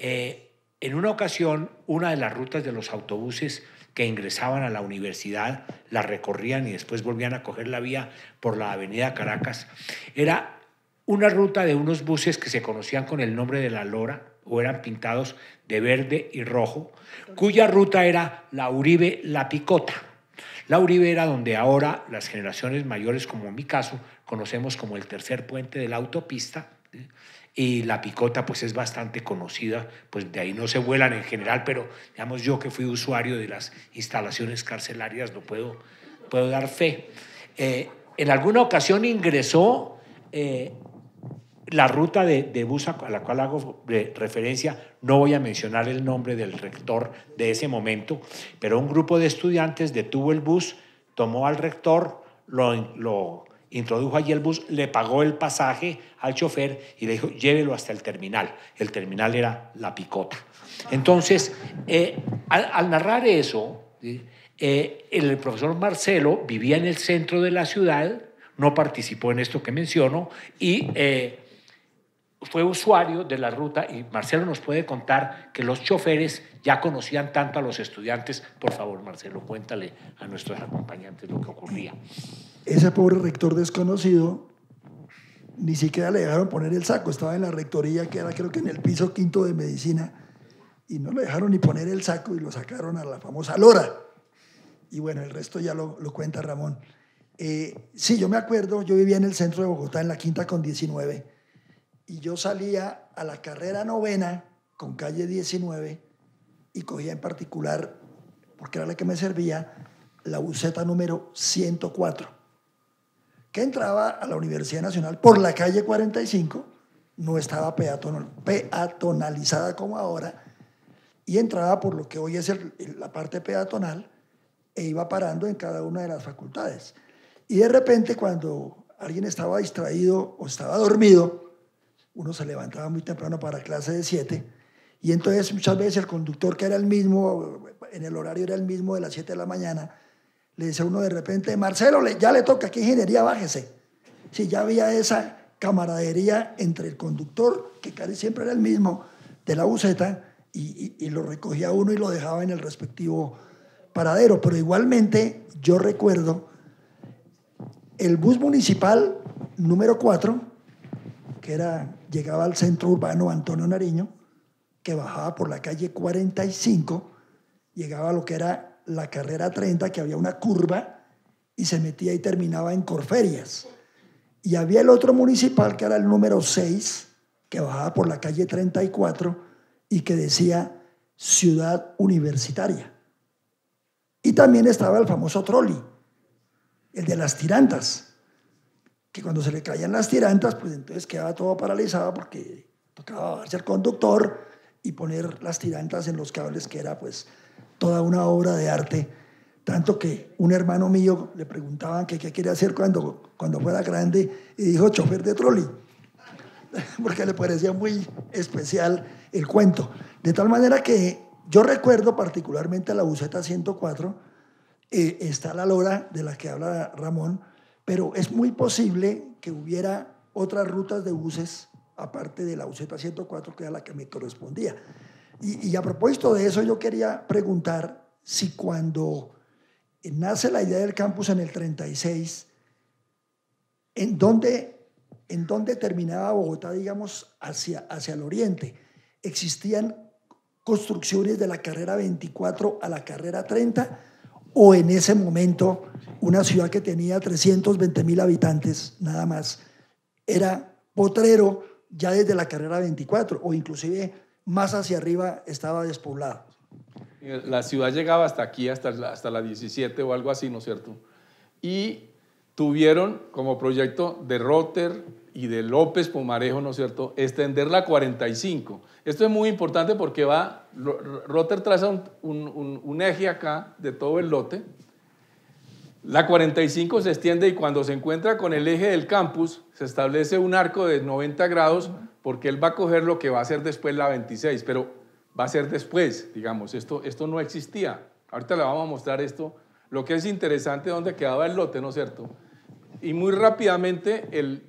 Eh, en una ocasión, una de las rutas de los autobuses que ingresaban a la universidad, la recorrían y después volvían a coger la vía por la avenida Caracas. Era una ruta de unos buses que se conocían con el nombre de la Lora o eran pintados de verde y rojo, cuya ruta era la Uribe La Picota. La Uribe era donde ahora las generaciones mayores, como en mi caso, conocemos como el tercer puente de la autopista y la picota pues es bastante conocida, pues de ahí no se vuelan en general, pero digamos yo que fui usuario de las instalaciones carcelarias no puedo, puedo dar fe. Eh, en alguna ocasión ingresó eh, la ruta de, de, bus a la cual hago referencia, no voy a mencionar el nombre del rector de ese momento, pero un grupo de estudiantes detuvo el bus, tomó al rector, lo, lo introdujo allí el bus, le pagó el pasaje al chofer y le dijo, llévelo hasta el terminal. El terminal era la picota. Entonces, eh, al, narrar eso, eh, el profesor Marcelo vivía en el centro de la ciudad, no participó en esto que menciono, y eh, fue usuario de la ruta, y Marcelo nos puede contar que los choferes ya conocían tanto a los estudiantes. Por favor, Marcelo, cuéntale a nuestros acompañantes lo que ocurría. Ese pobre rector desconocido ni siquiera le dejaron poner el saco. Estaba en la rectoría, que era creo que en el piso quinto de medicina, y no le dejaron ni poner el saco y lo sacaron a la famosa Lora. Y bueno, el resto ya lo, cuenta Ramón. Eh, sí, yo me acuerdo, yo vivía en el centro de Bogotá, en la quinta con 19, y yo salía a la carrera novena con calle 19 y cogía en particular, porque era la que me servía, la buceta número 104 que entraba a la Universidad Nacional por la calle 45, no estaba peatonalizada como ahora, y entraba por lo que hoy es la parte peatonal e iba parando en cada una de las facultades. Y de repente cuando alguien estaba distraído o estaba dormido, uno se levantaba muy temprano para clase de 7, y entonces muchas veces el conductor que era el mismo, en el horario era el mismo de las 7 de la mañana, le dice uno de repente, Marcelo, ya le toca aquí ingeniería, bájese. Si ya había esa camaradería entre el conductor, que casi siempre era el mismo, de la buceta, y, lo recogía uno y lo dejaba en el respectivo paradero. Pero igualmente yo recuerdo el bus municipal número 4, que era, llegaba al centro urbano Antonio Nariño, que bajaba por la calle 45, llegaba a lo que era la carrera 30, que había una curva y se metía y terminaba en Corferias. Y había el otro municipal, que era el número 6, que bajaba por la calle 34 y que decía ciudad universitaria. Y también estaba el famoso trolley, el de las tirantas, que cuando se le caían las tirantas, pues entonces quedaba todo paralizado porque tocaba ser conductor y poner las tirantas en los cables, que era pues toda una obra de arte, tanto que un hermano mío le preguntaba qué quería hacer cuando, cuando fuera grande y dijo chofer de trolley, (laughs) porque le parecía muy especial el cuento. De tal manera que yo recuerdo particularmente la buseta 104, eh, está la lora de la que habla Ramón, pero es muy posible que hubiera otras rutas de buses aparte de la buseta 104, que era la que me correspondía. Y, a propósito de eso, yo quería preguntar si cuando nace la idea del campus en el 36, ¿en dónde, en terminaba Bogotá, digamos, hacia, hacia el oriente? ¿Existían construcciones de la carrera 24 a la carrera 30? ¿O en ese momento una ciudad que tenía 320 mil habitantes nada más era potrero ya desde la carrera 24 o inclusive más hacia arriba estaba despoblado. La ciudad llegaba hasta aquí, hasta la, hasta la 17 o algo así, ¿no es cierto? Y tuvieron como proyecto de Rotter y de López Pomarejo, ¿no es cierto?, extender la 45. Esto es muy importante porque va, Rotter traza un eje acá de todo el lote, la 45 se extiende y cuando se encuentra con el eje del campus, se establece un arco de 90 grados porque él va a coger lo que va a ser después la 26, pero va a ser después, digamos, esto, esto no existía. Ahorita le vamos a mostrar esto, lo que es interesante donde quedaba el lote, ¿no es cierto? Y muy rápidamente el,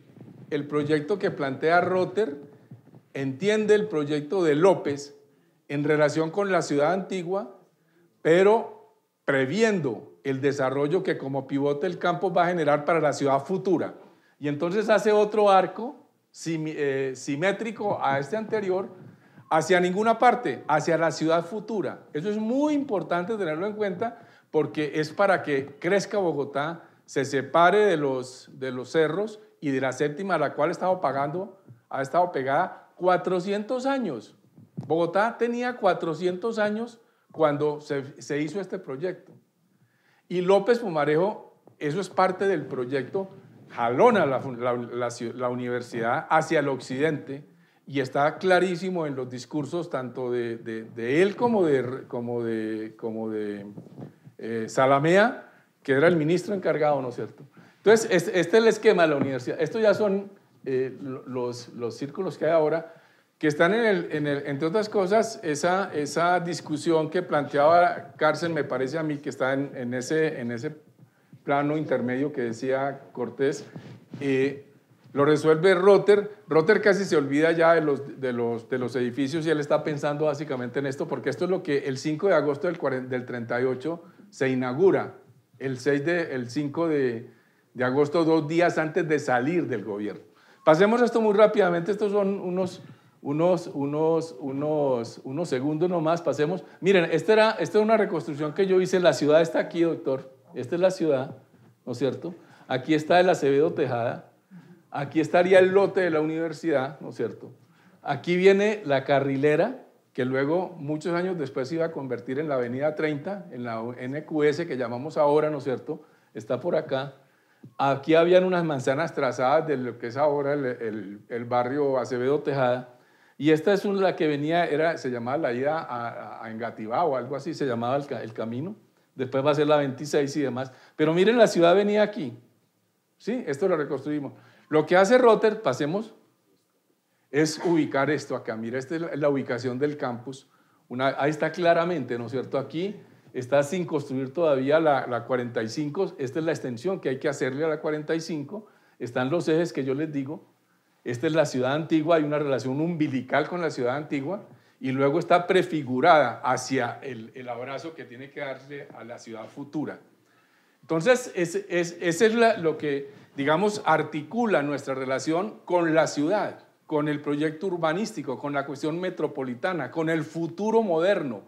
el proyecto que plantea Rotter entiende el proyecto de López en relación con la ciudad antigua, pero previendo el desarrollo que como pivote el campo va a generar para la ciudad futura. Y entonces hace otro arco eh, simétrico a este anterior hacia ninguna parte, hacia la ciudad futura. Eso es muy importante tenerlo en cuenta porque es para que crezca Bogotá, se separe de los, cerros y de la séptima, a la cual ha estado pagando, ha estado pegada 400 años. Bogotá tenía 400 años cuando se hizo este proyecto. Y López Fumarejo, eso es parte del proyecto, jalona la, la, universidad hacia el occidente y está clarísimo en los discursos tanto de, él como de, como de, eh, Salamea, que era el ministro encargado, ¿no es cierto? Entonces, este, es el esquema de la universidad. Estos ya son eh, los círculos que hay ahora, que están en el, entre otras cosas, esa, esa discusión que planteaba Cárcel, me parece a mí que está en, ese, en ese plano intermedio que decía Cortés, lo resuelve Rotter. Rotter casi se olvida ya de los, los, de los edificios y él está pensando básicamente en esto, porque esto es lo que el 5 de agosto del, del 38 se inaugura, el, de, el 5 de, de agosto, dos días antes de salir del gobierno. Pasemos esto muy rápidamente, estos son unos unos, unos, unos, unos segundos nomás, pasemos. Miren, esta, era, esta es una reconstrucción que yo hice. La ciudad está aquí, doctor. Esta es la ciudad, ¿no es cierto? Aquí está el Acevedo Tejada. Aquí estaría el lote de la universidad, ¿no es cierto? Aquí viene la carrilera, que luego, muchos años después, se iba a convertir en la Avenida 30, en la NQS que llamamos ahora, ¿no es cierto? Está por acá. Aquí habían unas manzanas trazadas de lo que es ahora el barrio Acevedo Tejada. Y esta es la que venía, era, se llamaba la ida a, a Engativá o algo así, se llamaba el, camino. Después va a ser la 26 y demás. Pero miren, la ciudad venía aquí. Sí, esto lo reconstruimos. Lo que hace Rotter, pasemos, es ubicar esto acá. Mira, esta es la ubicación del campus. ahí está claramente, ¿no es cierto? Aquí está sin construir todavía la, la 45. Esta es la extensión que hay que hacerle a la 45. Están los ejes que yo les digo esta es la ciudad antigua, hay una relación umbilical con la ciudad antigua y luego está prefigurada hacia el, abrazo que tiene que darle a la ciudad futura. Entonces, ese es, lo que, digamos, articula nuestra relación con la ciudad, con el proyecto urbanístico, con la cuestión metropolitana, con el futuro moderno.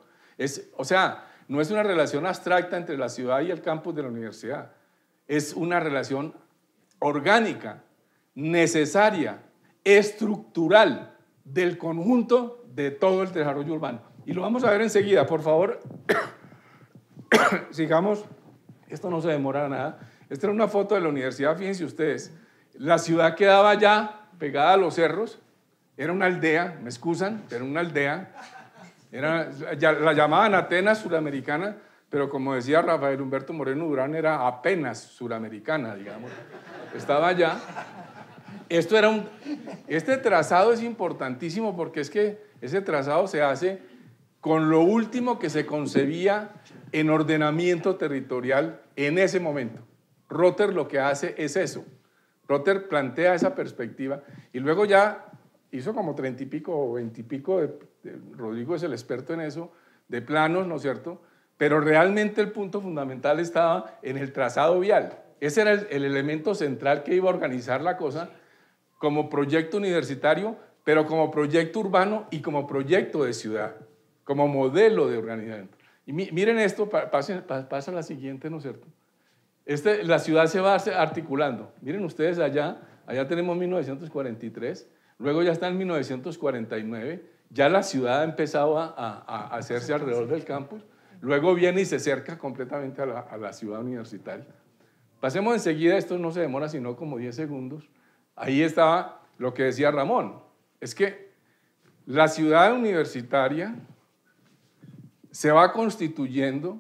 o sea, no es una relación abstracta entre la ciudad y el campus de la universidad, es una relación orgánica, necesaria, estructural del conjunto de todo el desarrollo urbano. Y lo vamos a ver enseguida, por favor, (coughs) sigamos, esto no se demora nada. Esta era una foto de la universidad, fíjense ustedes, la ciudad quedaba ya pegada a los cerros, era una aldea, me excusan, era una aldea, era, la llamaban Atenas Suramericana, pero como decía Rafael Humberto Moreno Durán, era apenas suramericana, digamos. Estaba allá esto era un, este trazado es importantísimo porque es que ese trazado se hace con lo último que se concebía en ordenamiento territorial en ese momento. Rotter lo que hace es eso. Rotter plantea esa perspectiva y luego ya hizo como treinta y pico o veintipico, Rodrigo es el experto en eso, de planos, ¿no es cierto? Pero realmente el punto fundamental estaba en el trazado vial. Ese era el elemento central que iba a organizar la cosa como proyecto universitario, pero como proyecto urbano y como proyecto de ciudad, como modelo de organización. Y miren esto, pasa la siguiente, ¿no es cierto? Este, la ciudad se va articulando. Miren ustedes allá, allá tenemos 1943, luego ya está en 1949, ya la ciudad ha empezado a, hacerse alrededor del campus, luego viene y se acerca completamente a la ciudad universitaria. Pasemos enseguida, esto no se demora sino como 10 segundos, Ahí estaba lo que decía Ramón. Es que la ciudad universitaria se va constituyendo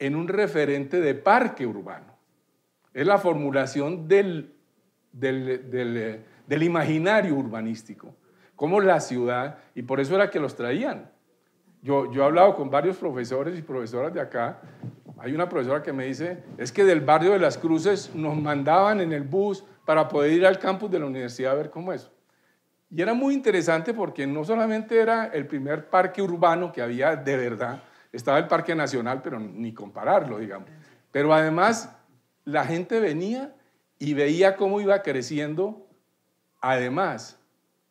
en un referente de parque urbano. Es la formulación del, imaginario urbanístico. Como la ciudad, y por eso era que los traían. Yo, yo he hablado con varios profesores y profesoras de acá. Hay una profesora que me dice, es que del barrio de las Cruces nos mandaban en el bus para poder ir al campus de la universidad a ver cómo es. Y era muy interesante porque no solamente era el primer parque urbano que había de verdad, estaba el Parque Nacional, pero ni compararlo, digamos. Pero además la gente venía y veía cómo iba creciendo, además,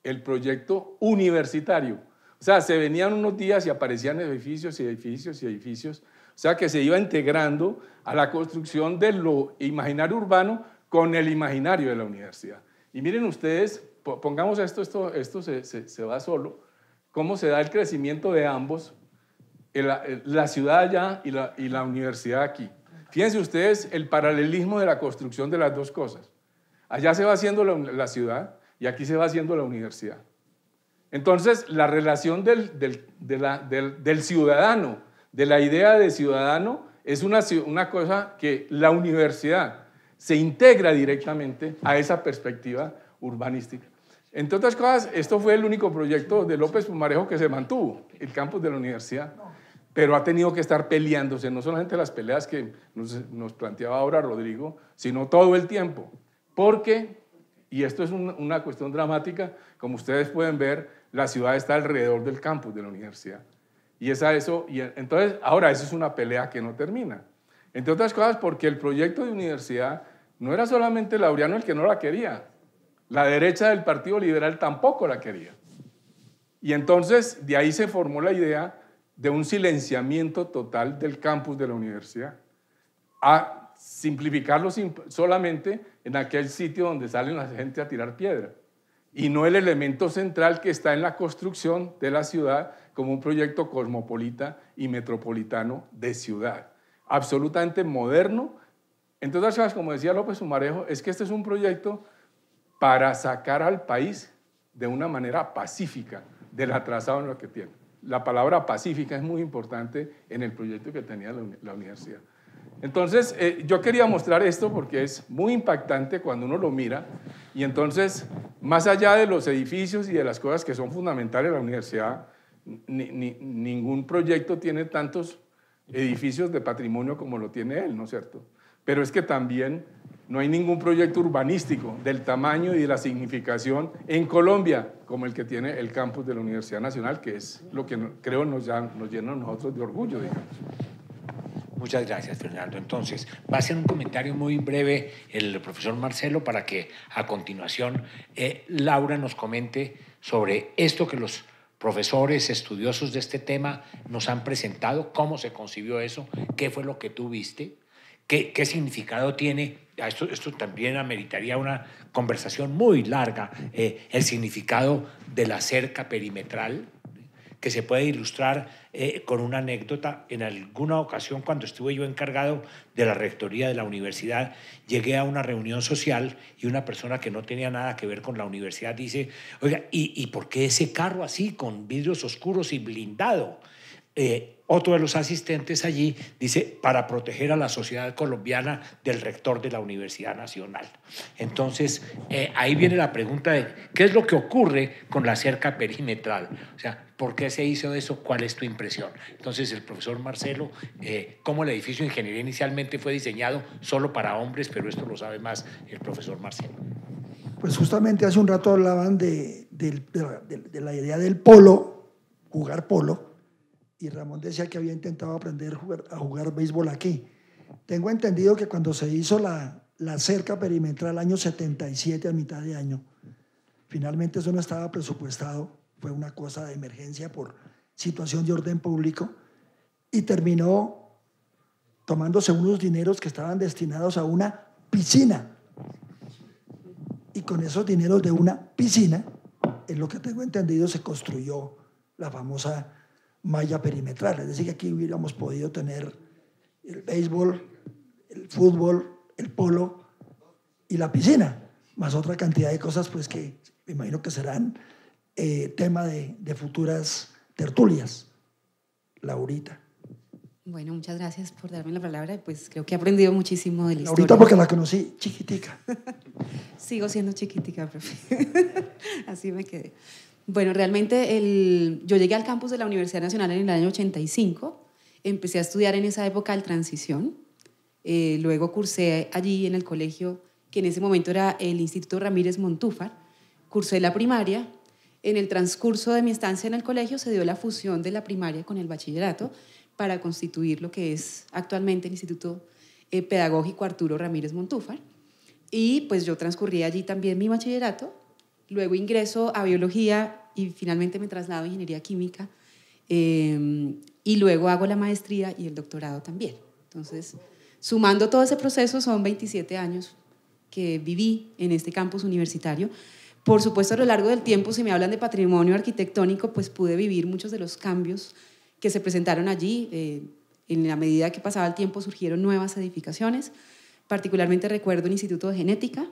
el proyecto universitario. O sea, se venían unos días y aparecían edificios y edificios y edificios. O sea, que se iba integrando a la construcción de lo imaginario urbano, con el imaginario de la universidad. Y miren ustedes, pongamos esto, esto, esto se, va solo, cómo se da el crecimiento de ambos, la, ciudad allá y la, universidad aquí. Fíjense ustedes el paralelismo de la construcción de las dos cosas. Allá se va haciendo la, ciudad y aquí se va haciendo la universidad. Entonces, la relación del, ciudadano, de la idea de ciudadano, es una cosa que la universidad, se integra directamente a esa perspectiva urbanística. Entre otras cosas, esto fue el único proyecto de López Pumarejo que se mantuvo, el campus de la universidad, pero ha tenido que estar peleándose, no solamente las peleas que nos, planteaba ahora Rodrigo, sino todo el tiempo, porque, y esto es una cuestión dramática, como ustedes pueden ver, la ciudad está alrededor del campus de la universidad. Y es eso, y entonces ahora eso es una pelea que no termina. Entre otras cosas porque el proyecto de universidad no era solamente Laureano el que no la quería, la derecha del Partido Liberal tampoco la quería. Y entonces de ahí se formó la idea de un silenciamiento total del campus de la universidad, a simplificarlo solamente en aquel sitio donde salen la gente a tirar piedra, y no el elemento central que está en la construcción de la ciudad como un proyecto cosmopolita y metropolitano de ciudad, absolutamente moderno entonces, como decía López Humarejo, es que este es un proyecto para sacar al país de una manera pacífica del atrasado en lo que tiene. La palabra pacífica es muy importante en el proyecto que tenía la, universidad. Entonces, eh, yo quería mostrar esto porque es muy impactante cuando uno lo mira. Y entonces, más allá de los edificios y de las cosas que son fundamentales en la universidad, ningún proyecto tiene tantos edificios de patrimonio como lo tiene él, ¿no es cierto? pero es que también no hay ningún proyecto urbanístico del tamaño y de la significación en Colombia como el que tiene el campus de la Universidad Nacional, que es lo que creo nos, nos llena a nosotros de orgullo, digamos. Muchas gracias, Fernando. Entonces, va a ser un comentario muy breve el profesor Marcelo para que a continuación eh, Laura nos comente sobre esto que los profesores estudiosos de este tema nos han presentado, cómo se concibió eso, qué fue lo que tú viste ¿Qué, significado tiene? Esto, esto también ameritaría una conversación muy larga, eh, el significado de la cerca perimetral, que se puede ilustrar eh, con una anécdota. En alguna ocasión, cuando estuve yo encargado de la rectoría de la universidad, llegué a una reunión social y una persona que no tenía nada que ver con la universidad dice, oiga, ¿y, y por qué ese carro así, con vidrios oscuros y blindado? Eh, otro de los asistentes allí dice, para proteger a la sociedad colombiana del rector de la Universidad Nacional. Entonces, eh, ahí viene la pregunta de, ¿qué es lo que ocurre con la cerca perimetral? O sea, ¿por qué se hizo eso? ¿Cuál es tu impresión? Entonces, el profesor Marcelo, eh, ¿cómo el edificio de ingeniería inicialmente fue diseñado solo para hombres? Pero esto lo sabe más el profesor Marcelo. Pues justamente hace un rato hablaban de la idea del polo, jugar polo y Ramón decía que había intentado aprender a jugar béisbol aquí. Tengo entendido que cuando se hizo la, la cerca perimetral año 77 a mitad de año, finalmente eso no estaba presupuestado, fue una cosa de emergencia por situación de orden público y terminó tomándose unos dineros que estaban destinados a una piscina. Y con esos dineros de una piscina, en lo que tengo entendido, se construyó la famosa malla perimetral. Es decir, que aquí hubiéramos podido tener el béisbol, el fútbol, el polo y la piscina, más otra cantidad de cosas pues que me imagino que serán eh, tema de, futuras tertulias. Laurita. Bueno, muchas gracias por darme la palabra. Pues creo que he aprendido muchísimo de la Ahorita porque la conocí chiquitica. (laughs) Sigo siendo chiquitica, profe. (laughs) Así me quedé. Bueno, realmente yo llegué al campus de la Universidad Nacional en el año 85, empecé a estudiar en esa época el transición, eh, luego cursé allí en el colegio que en ese momento era el Instituto Ramírez Montúfar, cursé la primaria, en el transcurso de mi estancia en el colegio se dio la fusión de la primaria con el bachillerato para constituir lo que es actualmente el Instituto eh, Pedagógico Arturo Ramírez Montúfar. Y pues yo transcurrí allí también mi bachillerato. Luego ingreso a biología y finalmente me traslado a ingeniería química em, y luego hago la maestría y el doctorado también. Entonces, sumando todo ese proceso, son 27 años que viví en este campus universitario. Por supuesto, a lo largo del tiempo, si me hablan de patrimonio arquitectónico, pues pude vivir muchos de los cambios que se presentaron allí. Eh, en la medida que pasaba el tiempo surgieron nuevas edificaciones. Particularmente recuerdo un instituto de genética,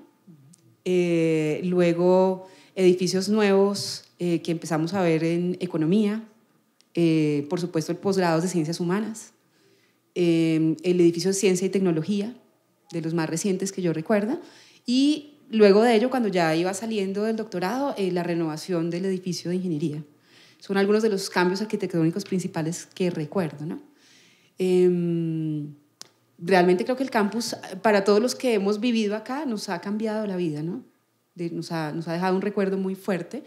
eh, luego edificios nuevos eh, que empezamos a ver en economía, eh, por supuesto el posgrado de ciencias humanas, em, el edificio de ciencia y tecnología, de los más recientes que yo recuerdo, y luego de ello, cuando ya iba saliendo del doctorado, eh, la renovación del edificio de ingeniería. Son algunos de los cambios arquitectónicos principales que recuerdo, ¿no? Em, realmente creo que el campus, para todos los que hemos vivido acá, nos ha cambiado la vida, ¿no? nos, ha, dejado un recuerdo muy fuerte.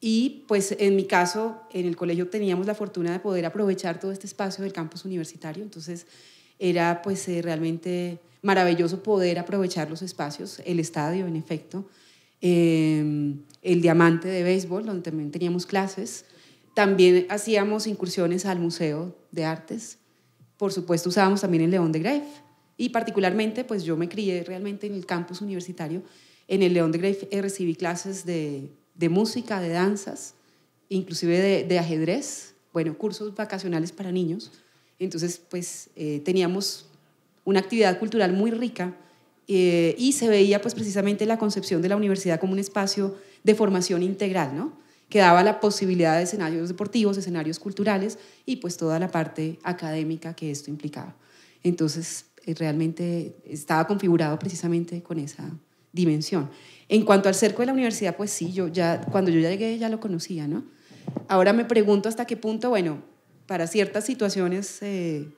Y pues en mi caso, en el colegio teníamos la fortuna de poder aprovechar todo este espacio del campus universitario, entonces era pues eh, realmente maravilloso poder aprovechar los espacios, el estadio en efecto, em, el diamante de béisbol, donde también teníamos clases, también hacíamos incursiones al Museo de Artes, por supuesto usábamos también el León de Greif y particularmente pues yo me crié realmente en el campus universitario, en el León de Greif eh, recibí clases de de música, de danzas, inclusive de, ajedrez, bueno, cursos vacacionales para niños. Entonces, pues eh, teníamos una actividad cultural muy rica eh, y se veía pues precisamente la concepción de la universidad como un espacio de formación integral, ¿no? que daba la posibilidad de escenarios deportivos, escenarios culturales y pues toda la parte académica que esto implicaba. Entonces, eh, realmente estaba configurado precisamente con esa dimensión. En cuanto al cerco de la universidad, pues sí, yo ya, cuando yo ya llegué ya lo conocía, ¿no? Ahora me pregunto hasta qué punto, bueno, para ciertas situaciones eh,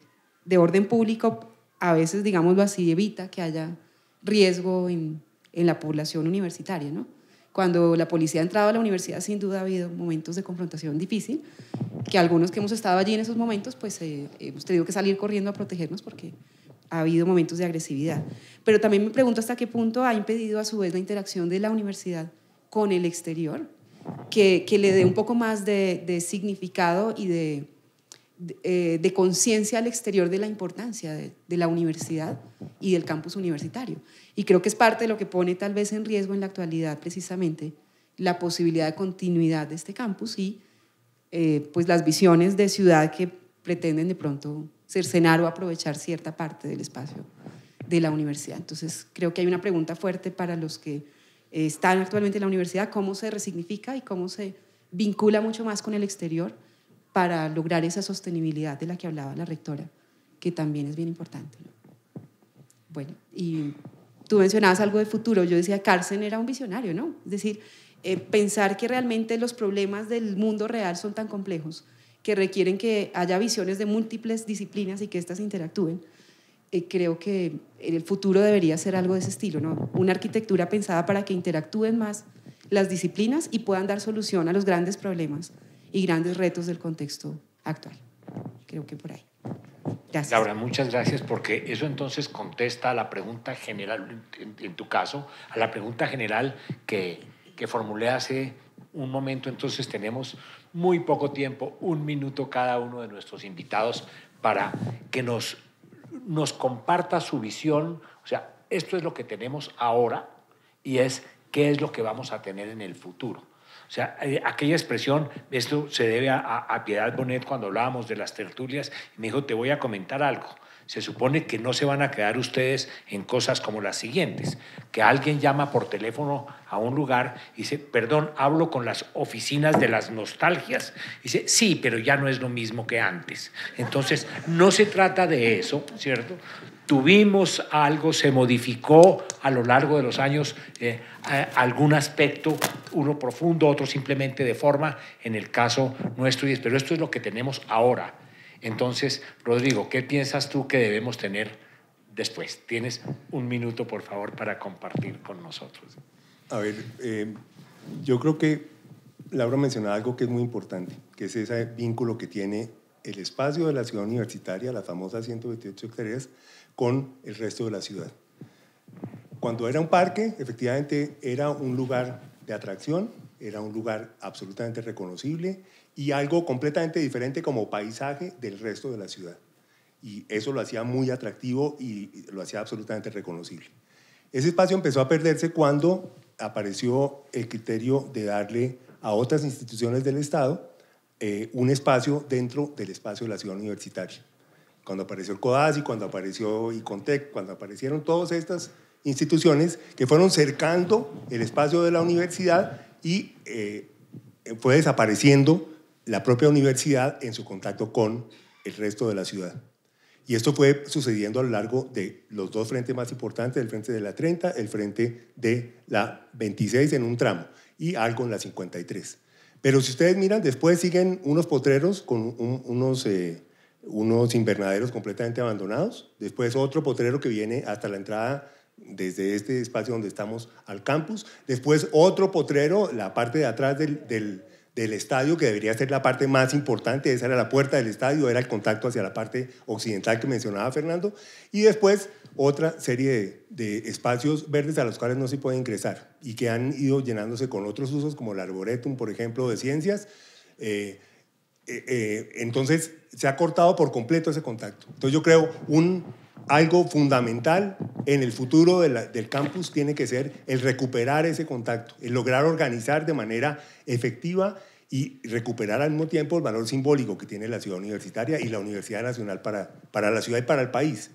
de orden público, a veces, digámoslo así, evita que haya riesgo en, la población universitaria, ¿no? Cuando la policía ha entrado a la universidad, sin duda ha habido momentos de confrontación difícil, que algunos que hemos estado allí en esos momentos, pues eh, hemos tenido que salir corriendo a protegernos porque ha habido momentos de agresividad. Pero también me pregunto hasta qué punto ha impedido a su vez la interacción de la universidad con el exterior, que, que le dé un poco más de, significado y de, eh, de, conciencia al exterior de la importancia de, la universidad y del campus universitario. Y creo que es parte de lo que pone tal vez en riesgo en la actualidad precisamente la posibilidad de continuidad de este campus y eh, pues las visiones de ciudad que pretenden de pronto cercenar o aprovechar cierta parte del espacio de la universidad. Entonces, creo que hay una pregunta fuerte para los que eh, están actualmente en la universidad, cómo se resignifica y cómo se vincula mucho más con el exterior para lograr esa sostenibilidad de la que hablaba la rectora, que también es bien importante. Bueno, y tú mencionabas algo de futuro, yo decía, Carson era un visionario, ¿no? Es decir, eh, pensar que realmente los problemas del mundo real son tan complejos que requieren que haya visiones de múltiples disciplinas y que éstas interactúen. Eh, creo que en el futuro debería ser algo de ese estilo, ¿no? Una arquitectura pensada para que interactúen más las disciplinas y puedan dar solución a los grandes problemas y grandes retos del contexto actual. Creo que por ahí. Gracias. Laura, muchas gracias porque eso entonces contesta a la pregunta general, en, tu caso, a la pregunta general que, que formulé hace un momento. Entonces tenemos muy poco tiempo, un minuto cada uno de nuestros invitados para que nos, comparta su visión. O sea, esto es lo que tenemos ahora y es qué es lo que vamos a tener en el futuro. O sea, eh, aquella expresión, esto se debe a, a Piedad Bonet cuando hablábamos de las tertulias, me dijo, te voy a comentar algo se supone que no se van a quedar ustedes en cosas como las siguientes, que alguien llama por teléfono a un lugar y dice, perdón, hablo con las oficinas de las nostalgias. dice, sí, pero ya no es lo mismo que antes. Entonces, no se trata de eso, ¿cierto? Tuvimos algo, se modificó a lo largo de los años eh, algún aspecto, uno profundo, otro simplemente de forma, en el caso nuestro, pero esto es lo que tenemos ahora. Entonces, Rodrigo, ¿qué piensas tú que debemos tener después? Tienes un minuto, por favor, para compartir con nosotros. A ver, eh, yo creo que Laura mencionaba algo que es muy importante, que es ese vínculo que tiene el espacio de la ciudad universitaria, la famosa 128 hectáreas, con el resto de la ciudad. Cuando era un parque, efectivamente era un lugar de atracción, era un lugar absolutamente reconocible, y algo completamente diferente como paisaje del resto de la ciudad. Y eso lo hacía muy atractivo y lo hacía absolutamente reconocible. Ese espacio empezó a perderse cuando apareció el criterio de darle a otras instituciones del Estado eh, un espacio dentro del espacio de la ciudad universitaria. Cuando apareció el CODASI, cuando apareció ICONTEC, cuando aparecieron todas estas instituciones que fueron cercando el espacio de la universidad y eh, fue desapareciendo la propia universidad en su contacto con el resto de la ciudad. Y esto fue sucediendo a lo largo de los dos frentes más importantes, el frente de la 30, el frente de la 26 en un tramo y algo en la 53. Pero si ustedes miran, después siguen unos potreros con unos, eh, unos invernaderos completamente abandonados, después otro potrero que viene hasta la entrada desde este espacio donde estamos al campus, después otro potrero, la parte de atrás del del estadio, que debería ser la parte más importante, esa era la puerta del estadio, era el contacto hacia la parte occidental que mencionaba Fernando, y después otra serie de, espacios verdes a los cuales no se puede ingresar y que han ido llenándose con otros usos como el arboretum, por ejemplo, de ciencias. Eh, eh, eh, entonces se ha cortado por completo ese contacto. Entonces yo creo un algo fundamental en el futuro del campus tiene que ser el recuperar ese contacto, el lograr organizar de manera efectiva y recuperar al mismo tiempo el valor simbólico que tiene la ciudad universitaria y la Universidad Nacional para, la ciudad y para el país.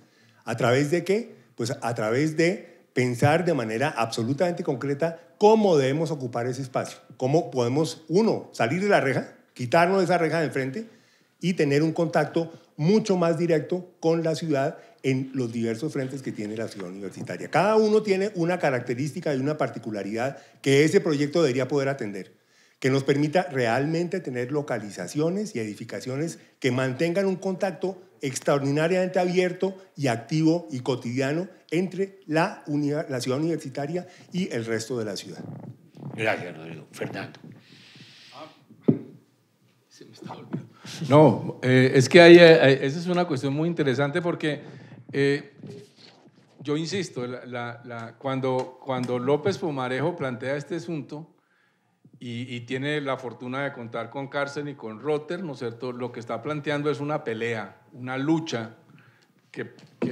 ¿A través de qué? Pues a través de pensar de manera absolutamente concreta cómo debemos ocupar ese espacio, cómo podemos, uno, salir de la reja, quitarnos de esa reja de enfrente y tener un contacto mucho más directo con la ciudad en los diversos frentes que tiene la ciudad universitaria. Cada uno tiene una característica y una particularidad que ese proyecto debería poder atender que nos permita realmente tener localizaciones y edificaciones que mantengan un contacto extraordinariamente abierto y activo y cotidiano entre la, la ciudad universitaria y el resto de la ciudad. Gracias, Rodrigo. Fernando. No, eh, es que eh, eh, esa es una cuestión muy interesante porque yo insisto, cuando, cuando López Pomarejo plantea este asunto, y, tiene la fortuna de contar con Carson y con Rotter, ¿no es cierto? Lo que está planteando es una pelea, una lucha que,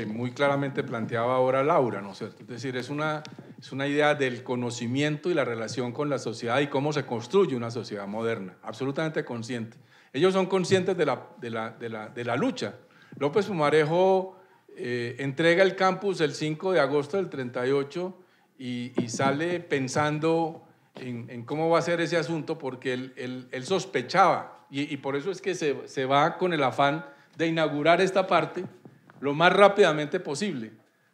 muy claramente planteaba ahora Laura, ¿no es cierto? Es decir, es una, es una idea del conocimiento y la relación con la sociedad y cómo se construye una sociedad moderna, absolutamente consciente. Ellos son conscientes de la, de la, de la, de la lucha. López Fumarejo eh, entrega el campus el 5 de agosto del 38 y sale pensando en, cómo va a ser ese asunto, porque él, él, él sospechaba, y, y, por eso es que se, se va con el afán de inaugurar esta parte lo más rápidamente posible,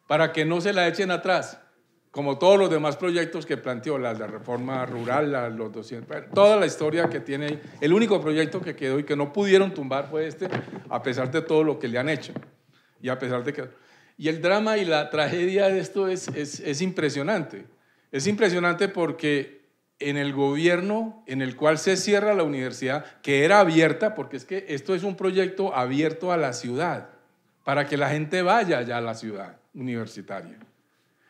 para que no se la echen atrás, como todos los demás proyectos que planteó, la, la reforma rural, los 200, toda la historia que tiene El único proyecto que quedó y que no pudieron tumbar fue este, a pesar de todo lo que le han hecho. Y a pesar de que... Y el drama y la tragedia de esto es, es, es impresionante. Es impresionante porque en el gobierno en el cual se cierra la universidad, que era abierta, porque es que esto es un proyecto abierto a la ciudad, para que la gente vaya ya a la ciudad universitaria.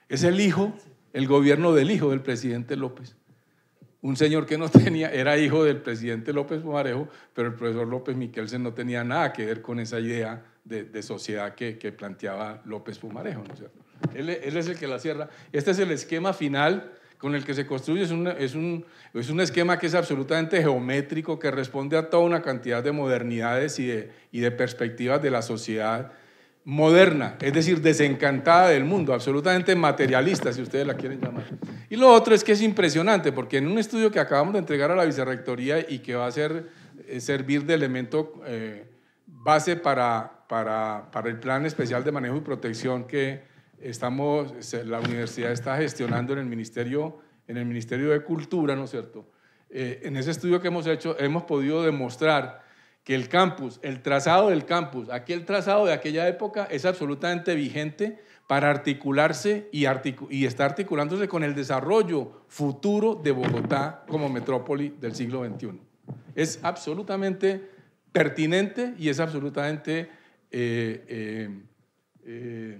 Es el hijo, el gobierno del hijo del presidente López. Un señor que no (laughs) tenía, era hijo del presidente López Pumarejo pero el profesor López Miquelsen no tenía nada que ver con esa idea de, sociedad que, planteaba López Pumarejo, él es el que la cierra. Este es el esquema final con el que se construye es, es, un, es un esquema que es absolutamente geométrico, que responde a toda una cantidad de modernidades y de, perspectivas de la sociedad moderna, es decir, desencantada del mundo, absolutamente materialista, si ustedes la quieren llamar. Y lo otro es que es impresionante, porque en un estudio que acabamos de entregar a la vicerrectoría y que va a ser, eh, servir de elemento eh, base para, para, para, el plan especial de manejo y protección que, Estamos, la universidad está gestionando en el Ministerio, en el ministerio de Cultura, ¿no es cierto? Eh, en ese estudio que hemos hecho hemos podido demostrar que el campus, el trazado del campus, aquel trazado de aquella época es absolutamente vigente para articularse y, y está articulándose con el desarrollo futuro de Bogotá como metrópoli del siglo XXI. Es absolutamente pertinente y es absolutamente eh, eh,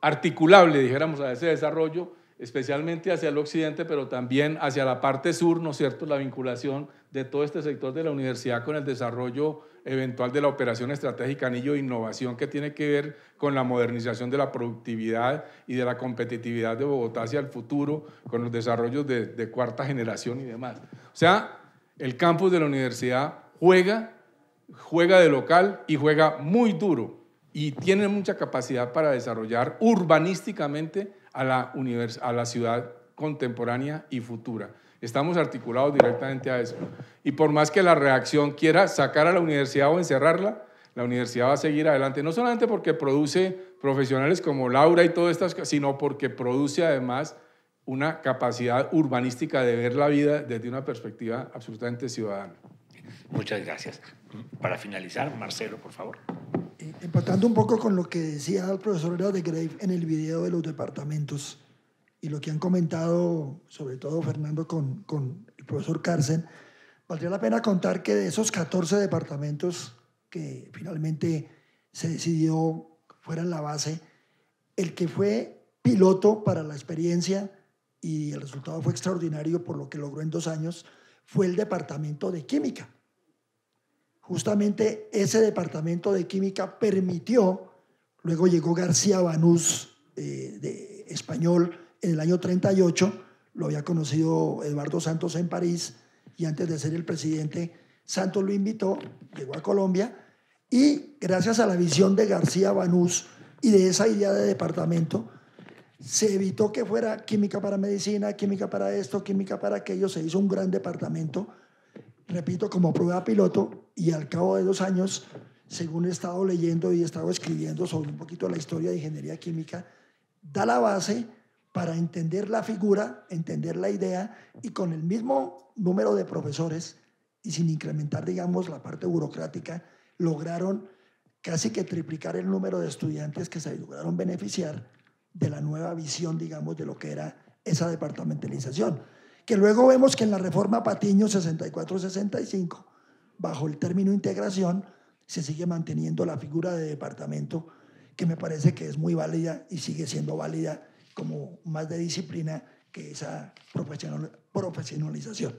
articulable, dijéramos, a ese desarrollo, especialmente hacia el occidente, pero también hacia la parte sur, ¿no es cierto?, la vinculación de todo este sector de la universidad con el desarrollo eventual de la operación estratégica anillo de innovación que tiene que ver con la modernización de la productividad y de la competitividad de Bogotá hacia el futuro, con los desarrollos de, cuarta generación y demás. O sea, el campus de la universidad juega, juega de local y juega muy duro y tienen mucha capacidad para desarrollar urbanísticamente a la, a la ciudad contemporánea y futura. Estamos articulados directamente a eso. Y por más que la reacción quiera sacar a la universidad o encerrarla, la universidad va a seguir adelante, no solamente porque produce profesionales como Laura y todas estas, sino porque produce además una capacidad urbanística de ver la vida desde una perspectiva absolutamente ciudadana. Muchas gracias. Para finalizar, Marcelo, por favor empatando un poco con lo que decía el profesor de Grave en el video de los departamentos y lo que han comentado, sobre todo Fernando con, el profesor Carcen, valdría la pena contar que de esos 14 departamentos que finalmente se decidió fueran la base, el que fue piloto para la experiencia y el resultado fue extraordinario por lo que logró en dos años, fue el departamento de química justamente ese departamento de química permitió, luego llegó García Banús, eh, de español, en el año 38, lo había conocido Eduardo Santos en París, y antes de ser el presidente, Santos lo invitó, llegó a Colombia, y gracias a la visión de García Banús y de esa idea de departamento, se evitó que fuera química para medicina, química para esto, química para aquello, se hizo un gran departamento, repito, como prueba piloto, y al cabo de dos años, según he estado leyendo y he estado escribiendo sobre un poquito la historia de ingeniería química, da la base para entender la figura, entender la idea y con el mismo número de profesores y sin incrementar, digamos, la parte burocrática, lograron casi que triplicar el número de estudiantes que se lograron beneficiar de la nueva visión, digamos, de lo que era esa departamentalización. Que luego vemos que en la reforma Patiño 64-65 bajo el término integración, se sigue manteniendo la figura de departamento, que me parece que es muy válida y sigue siendo válida como más de disciplina que esa profesionalización.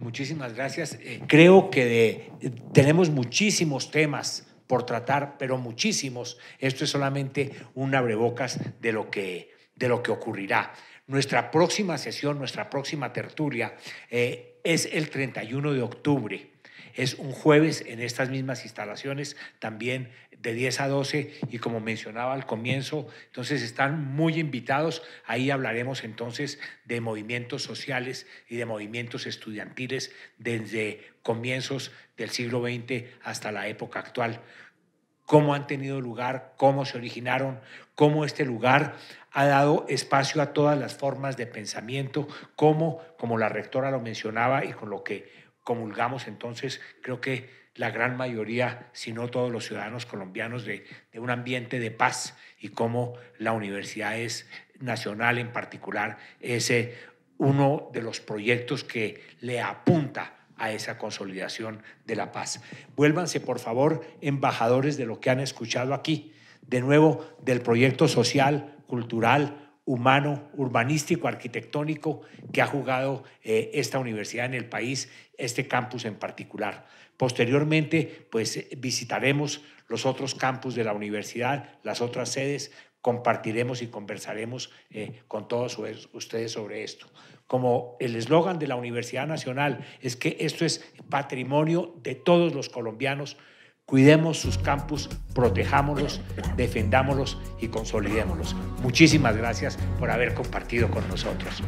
Muchísimas gracias. Eh, creo que eh, tenemos muchísimos temas por tratar, pero muchísimos. Esto es solamente un abrebocas de lo que, de lo que ocurrirá. Nuestra próxima sesión, nuestra próxima tertulia, eh, es el 31 de octubre. Es un jueves en estas mismas instalaciones, también de 10 a 12 y como mencionaba al comienzo, entonces están muy invitados. Ahí hablaremos entonces de movimientos sociales y de movimientos estudiantiles desde comienzos del siglo XX hasta la época actual cómo han tenido lugar, cómo se originaron, cómo este lugar ha dado espacio a todas las formas de pensamiento, como, como la rectora lo mencionaba y con lo que comulgamos entonces, creo que la gran mayoría, si no todos los ciudadanos colombianos, de, un ambiente de paz y cómo la universidad es nacional en particular, es eh, uno de los proyectos que le apunta a esa consolidación de la paz. Vuélvanse, por favor, embajadores de lo que han escuchado aquí, de nuevo, del proyecto social cultural, humano, urbanístico, arquitectónico que ha jugado eh, esta universidad en el país, este campus en particular. Posteriormente, pues eh, visitaremos los otros campus de la universidad, las otras sedes, compartiremos y conversaremos eh, con todos ustedes sobre esto. Como el eslogan de la Universidad Nacional es que esto es patrimonio de todos los colombianos, Cuidemos sus campus, protejámoslos, defendámoslos y consolidémoslos. Muchísimas gracias por haber compartido con nosotros.